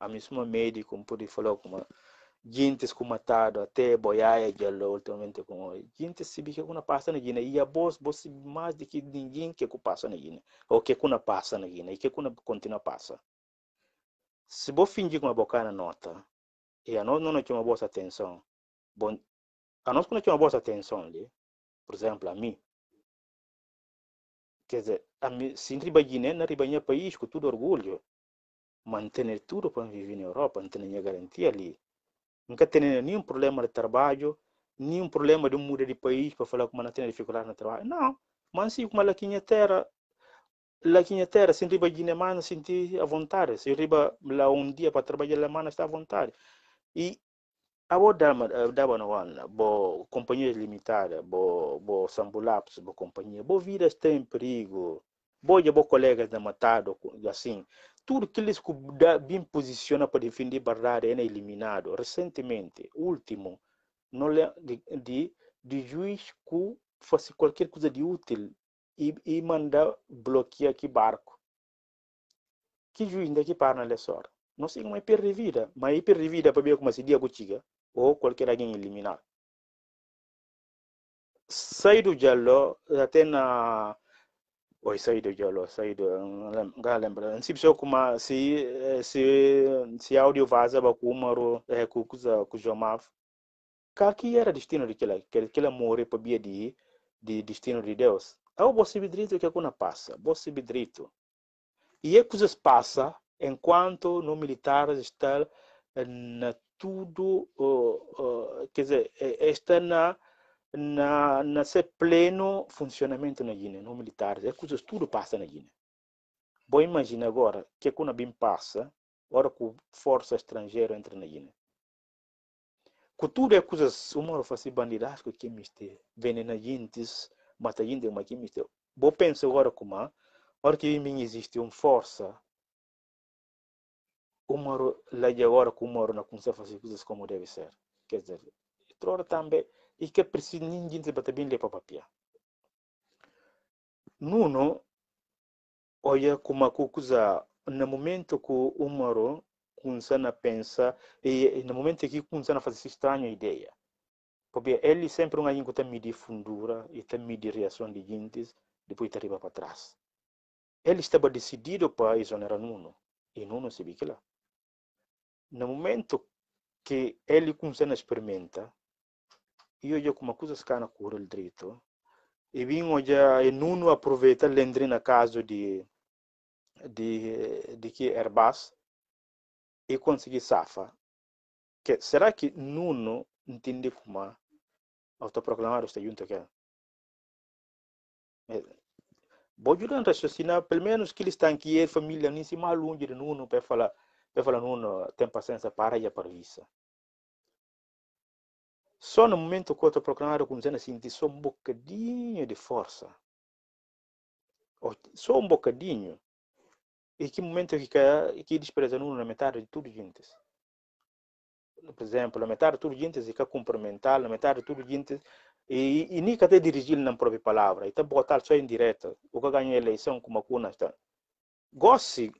a mesma médico pode falar como gente com matado até boiaia de ultimamente como gente se bique alguma passa na Guiné e a boss boss mais do que ninguém que que passa na Guiné ou que que não passa na Guiné e que que não continua passa se bo fingir com a boca na nota e a nós não tinha uma boa atenção bom a nós quando tinha uma boa atenção ali por exemplo a mim Quer dizer, sentir bagine na ribanha né, é país com todo orgulho. Manter tudo para viver na Europa, não tem garantia ali. Nunca tem nenhum problema de trabalho, nenhum problema de mudar de país para falar que não tem dificuldade no trabalho. Não, mas sim como a laquinha terra, laquinha terra, sem riba é mano sentir à vontade. Se riba lá um dia para trabalhar, lá é mana está à vontade. E abo dama daba no wana bo companhias limitadas bo bo sambulaps bo companhia bo vida está em perigo bo já bo colegas da matado assim tudo aqueles que bem posiciona para defender barrar é eliminado recentemente último não de, de de juiz que fosse qualquer coisa de útil e, e manda bloquear que barco que juiz daqui para na lesora não sei como é perrevida mas é perrevida para ver como se dia que chega ou qualquer alguém eliminar. do Diallo, até na. Oi, Saido Diallo, Saido, não lembro. Não sei como eh, se, se, se áudio vaza para o Maro, com o Jomav. Aqui era destino de que ela morrer para via de, de destino de Deus. É o possível direito que a cuna passa, possível E é coisas passa enquanto no militar está eh, na tudo, uh, uh, quer dizer, é, está na, na, na ser pleno funcionamento na Guiné, não militar. é coisas tudo passa na Guiné. Bom, imagina agora que quando a BIM passa, agora que força estrangeira entra na Guiné. tudo é coisas, o hora faz assim, bandidasco que miste, venenagentes, matagentes, uma que miste. Vou pensar agora como, agora que mim existe uma força como lei agora como não começar a fazer coisas como deve ser quer dizer outra também e que precisa ninguém se bater bem para papia nuno olha como a coisa no momento que o humor começando a pensar e no momento que começando a fazer estranha ideia porque ele sempre um ainda tem medir fundura e tem medir reação de gente depois arriva para trás ele estava decidido para exonerar Nuno e Nuno se viu lá no momento que ele começou a experimentar, e hoje como a coisa se cana cura o direito, e vim hoje e nuno aproveita lendo na caso de de de que Airbus e consegui safa. Que será que Nuno entende como autoproclamar o seu junto que é, Vou ajudar a raciocinar, pelo menos que eles estão aqui, a é família, nem se mal longe de Nuno para falar eu falo, não, tem paciência para e a parvisa. Só no momento que eu estou proclamando, começando a assim, sentir só um bocadinho de força. Só um bocadinho. E que momento que, que despreza na metade de tudo gente? por exemplo, na metade de tudo gente fica cumprimentar, na metade de tudo gente e, e, e nem até dirigir na própria palavra, então botar só em direto, o que ganha a eleição como a cuna está. Goste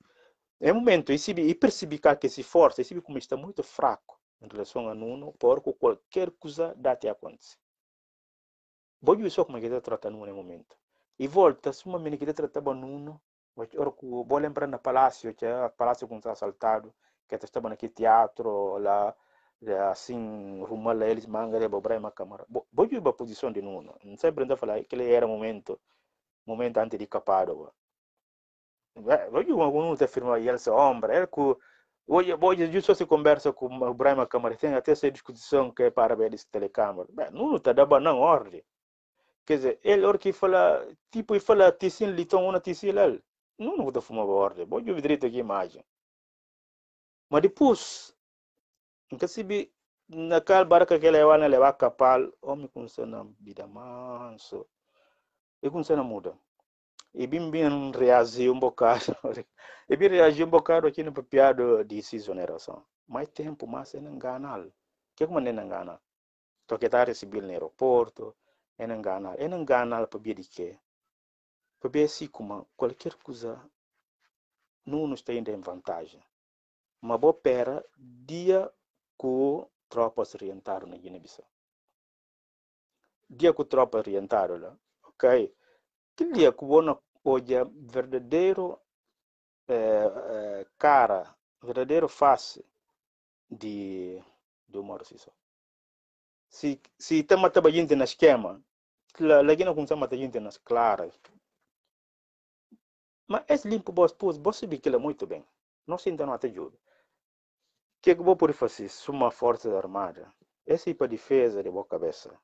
é um momento, e percebi que esse força, esse como está é muito fraco em relação a Nuno, porque qualquer coisa dá te acontecer. Vou ver só como é que está tratando Nuno no momento. E volta, se uma menina que está tratando Nuno, vou lembrar na Palácio, que é o Palácio quando está assaltado, que estava naquele teatro lá, eh, assim, rumo a eles manga, ele vai uma câmara. Vou ver a posição de Nuno. Não sei aprender a falar é que ele era momento, momento antes de capado unaunza firma essa obra ele que hoje hoje justo se conversa com o Brian Câmara tem até essa discussão que é para ver esse telecâmara bem não está dando não ordem quer dizer ele hora que fala tipo e fala tisin liton uma tisin lá não não vou fumar ordem vou eu direito aqui imagem mas depois então se bi naquela barca que leva na leva capal homem com seu não vida manso e com não muda e bem bem reagiu um bocado e bem reagiu um bocado aqui no papiado de exoneração mais tempo mas é enganal que como é enganal to que tá recebendo no aeroporto é enganal é enganal para bem de para bem assim como qualquer coisa não nos tem de vantagem uma boa pera dia que tropas orientaram na Guiné-Bissau dia que tropas orientaram lá ok que dia que bona olha verdadeiro é, é, cara, verdadeiro face de, do Moro Sissoko. Se, se está matando gente no esquema, lá não começa a matar gente nas claras. Mas esse é limpo boss pus, você vê que ele é muito bem. Não se entende até ajuda. O que, é que eu vou por fazer? uma força armada. Esse é tipo para defesa de boa cabeça.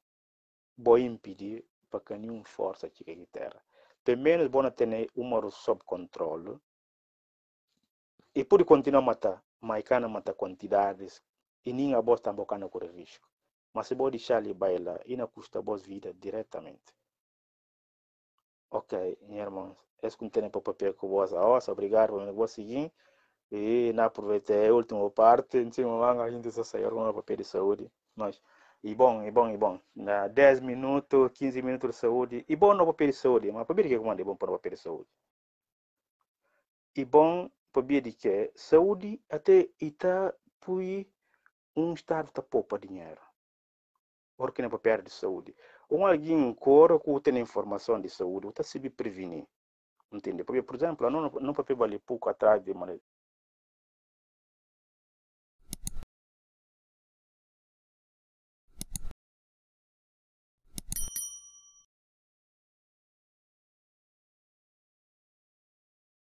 Vou impedir para que nenhuma força chegue à terra tem menos bom ter humor sob controle. E pode continuar a matar, mas cana matar quantidades e nem a bosta também cana correr risco. Mas se pode deixar ele bailar e não custa a voz vida diretamente. Ok, irmãos, esse que tem para papel com boas aulas ossa, obrigado pelo vou seguir E na aproveitei a última parte, então vamos gente só sair com o papel de saúde. Mas e bom, e bom, e bom. Na 10 minutos, 15 minutos de saúde. E bom não papel de saúde. Mas por que eu mando bom para o papel de saúde? E bom, por que saúde até está por um estado da poupa dinheiro. Porque não papel perder saúde. Um alguém coro que tem informação de saúde, está se prevenir. Entende? Porque, por exemplo, não, não papel vale pouco atrás de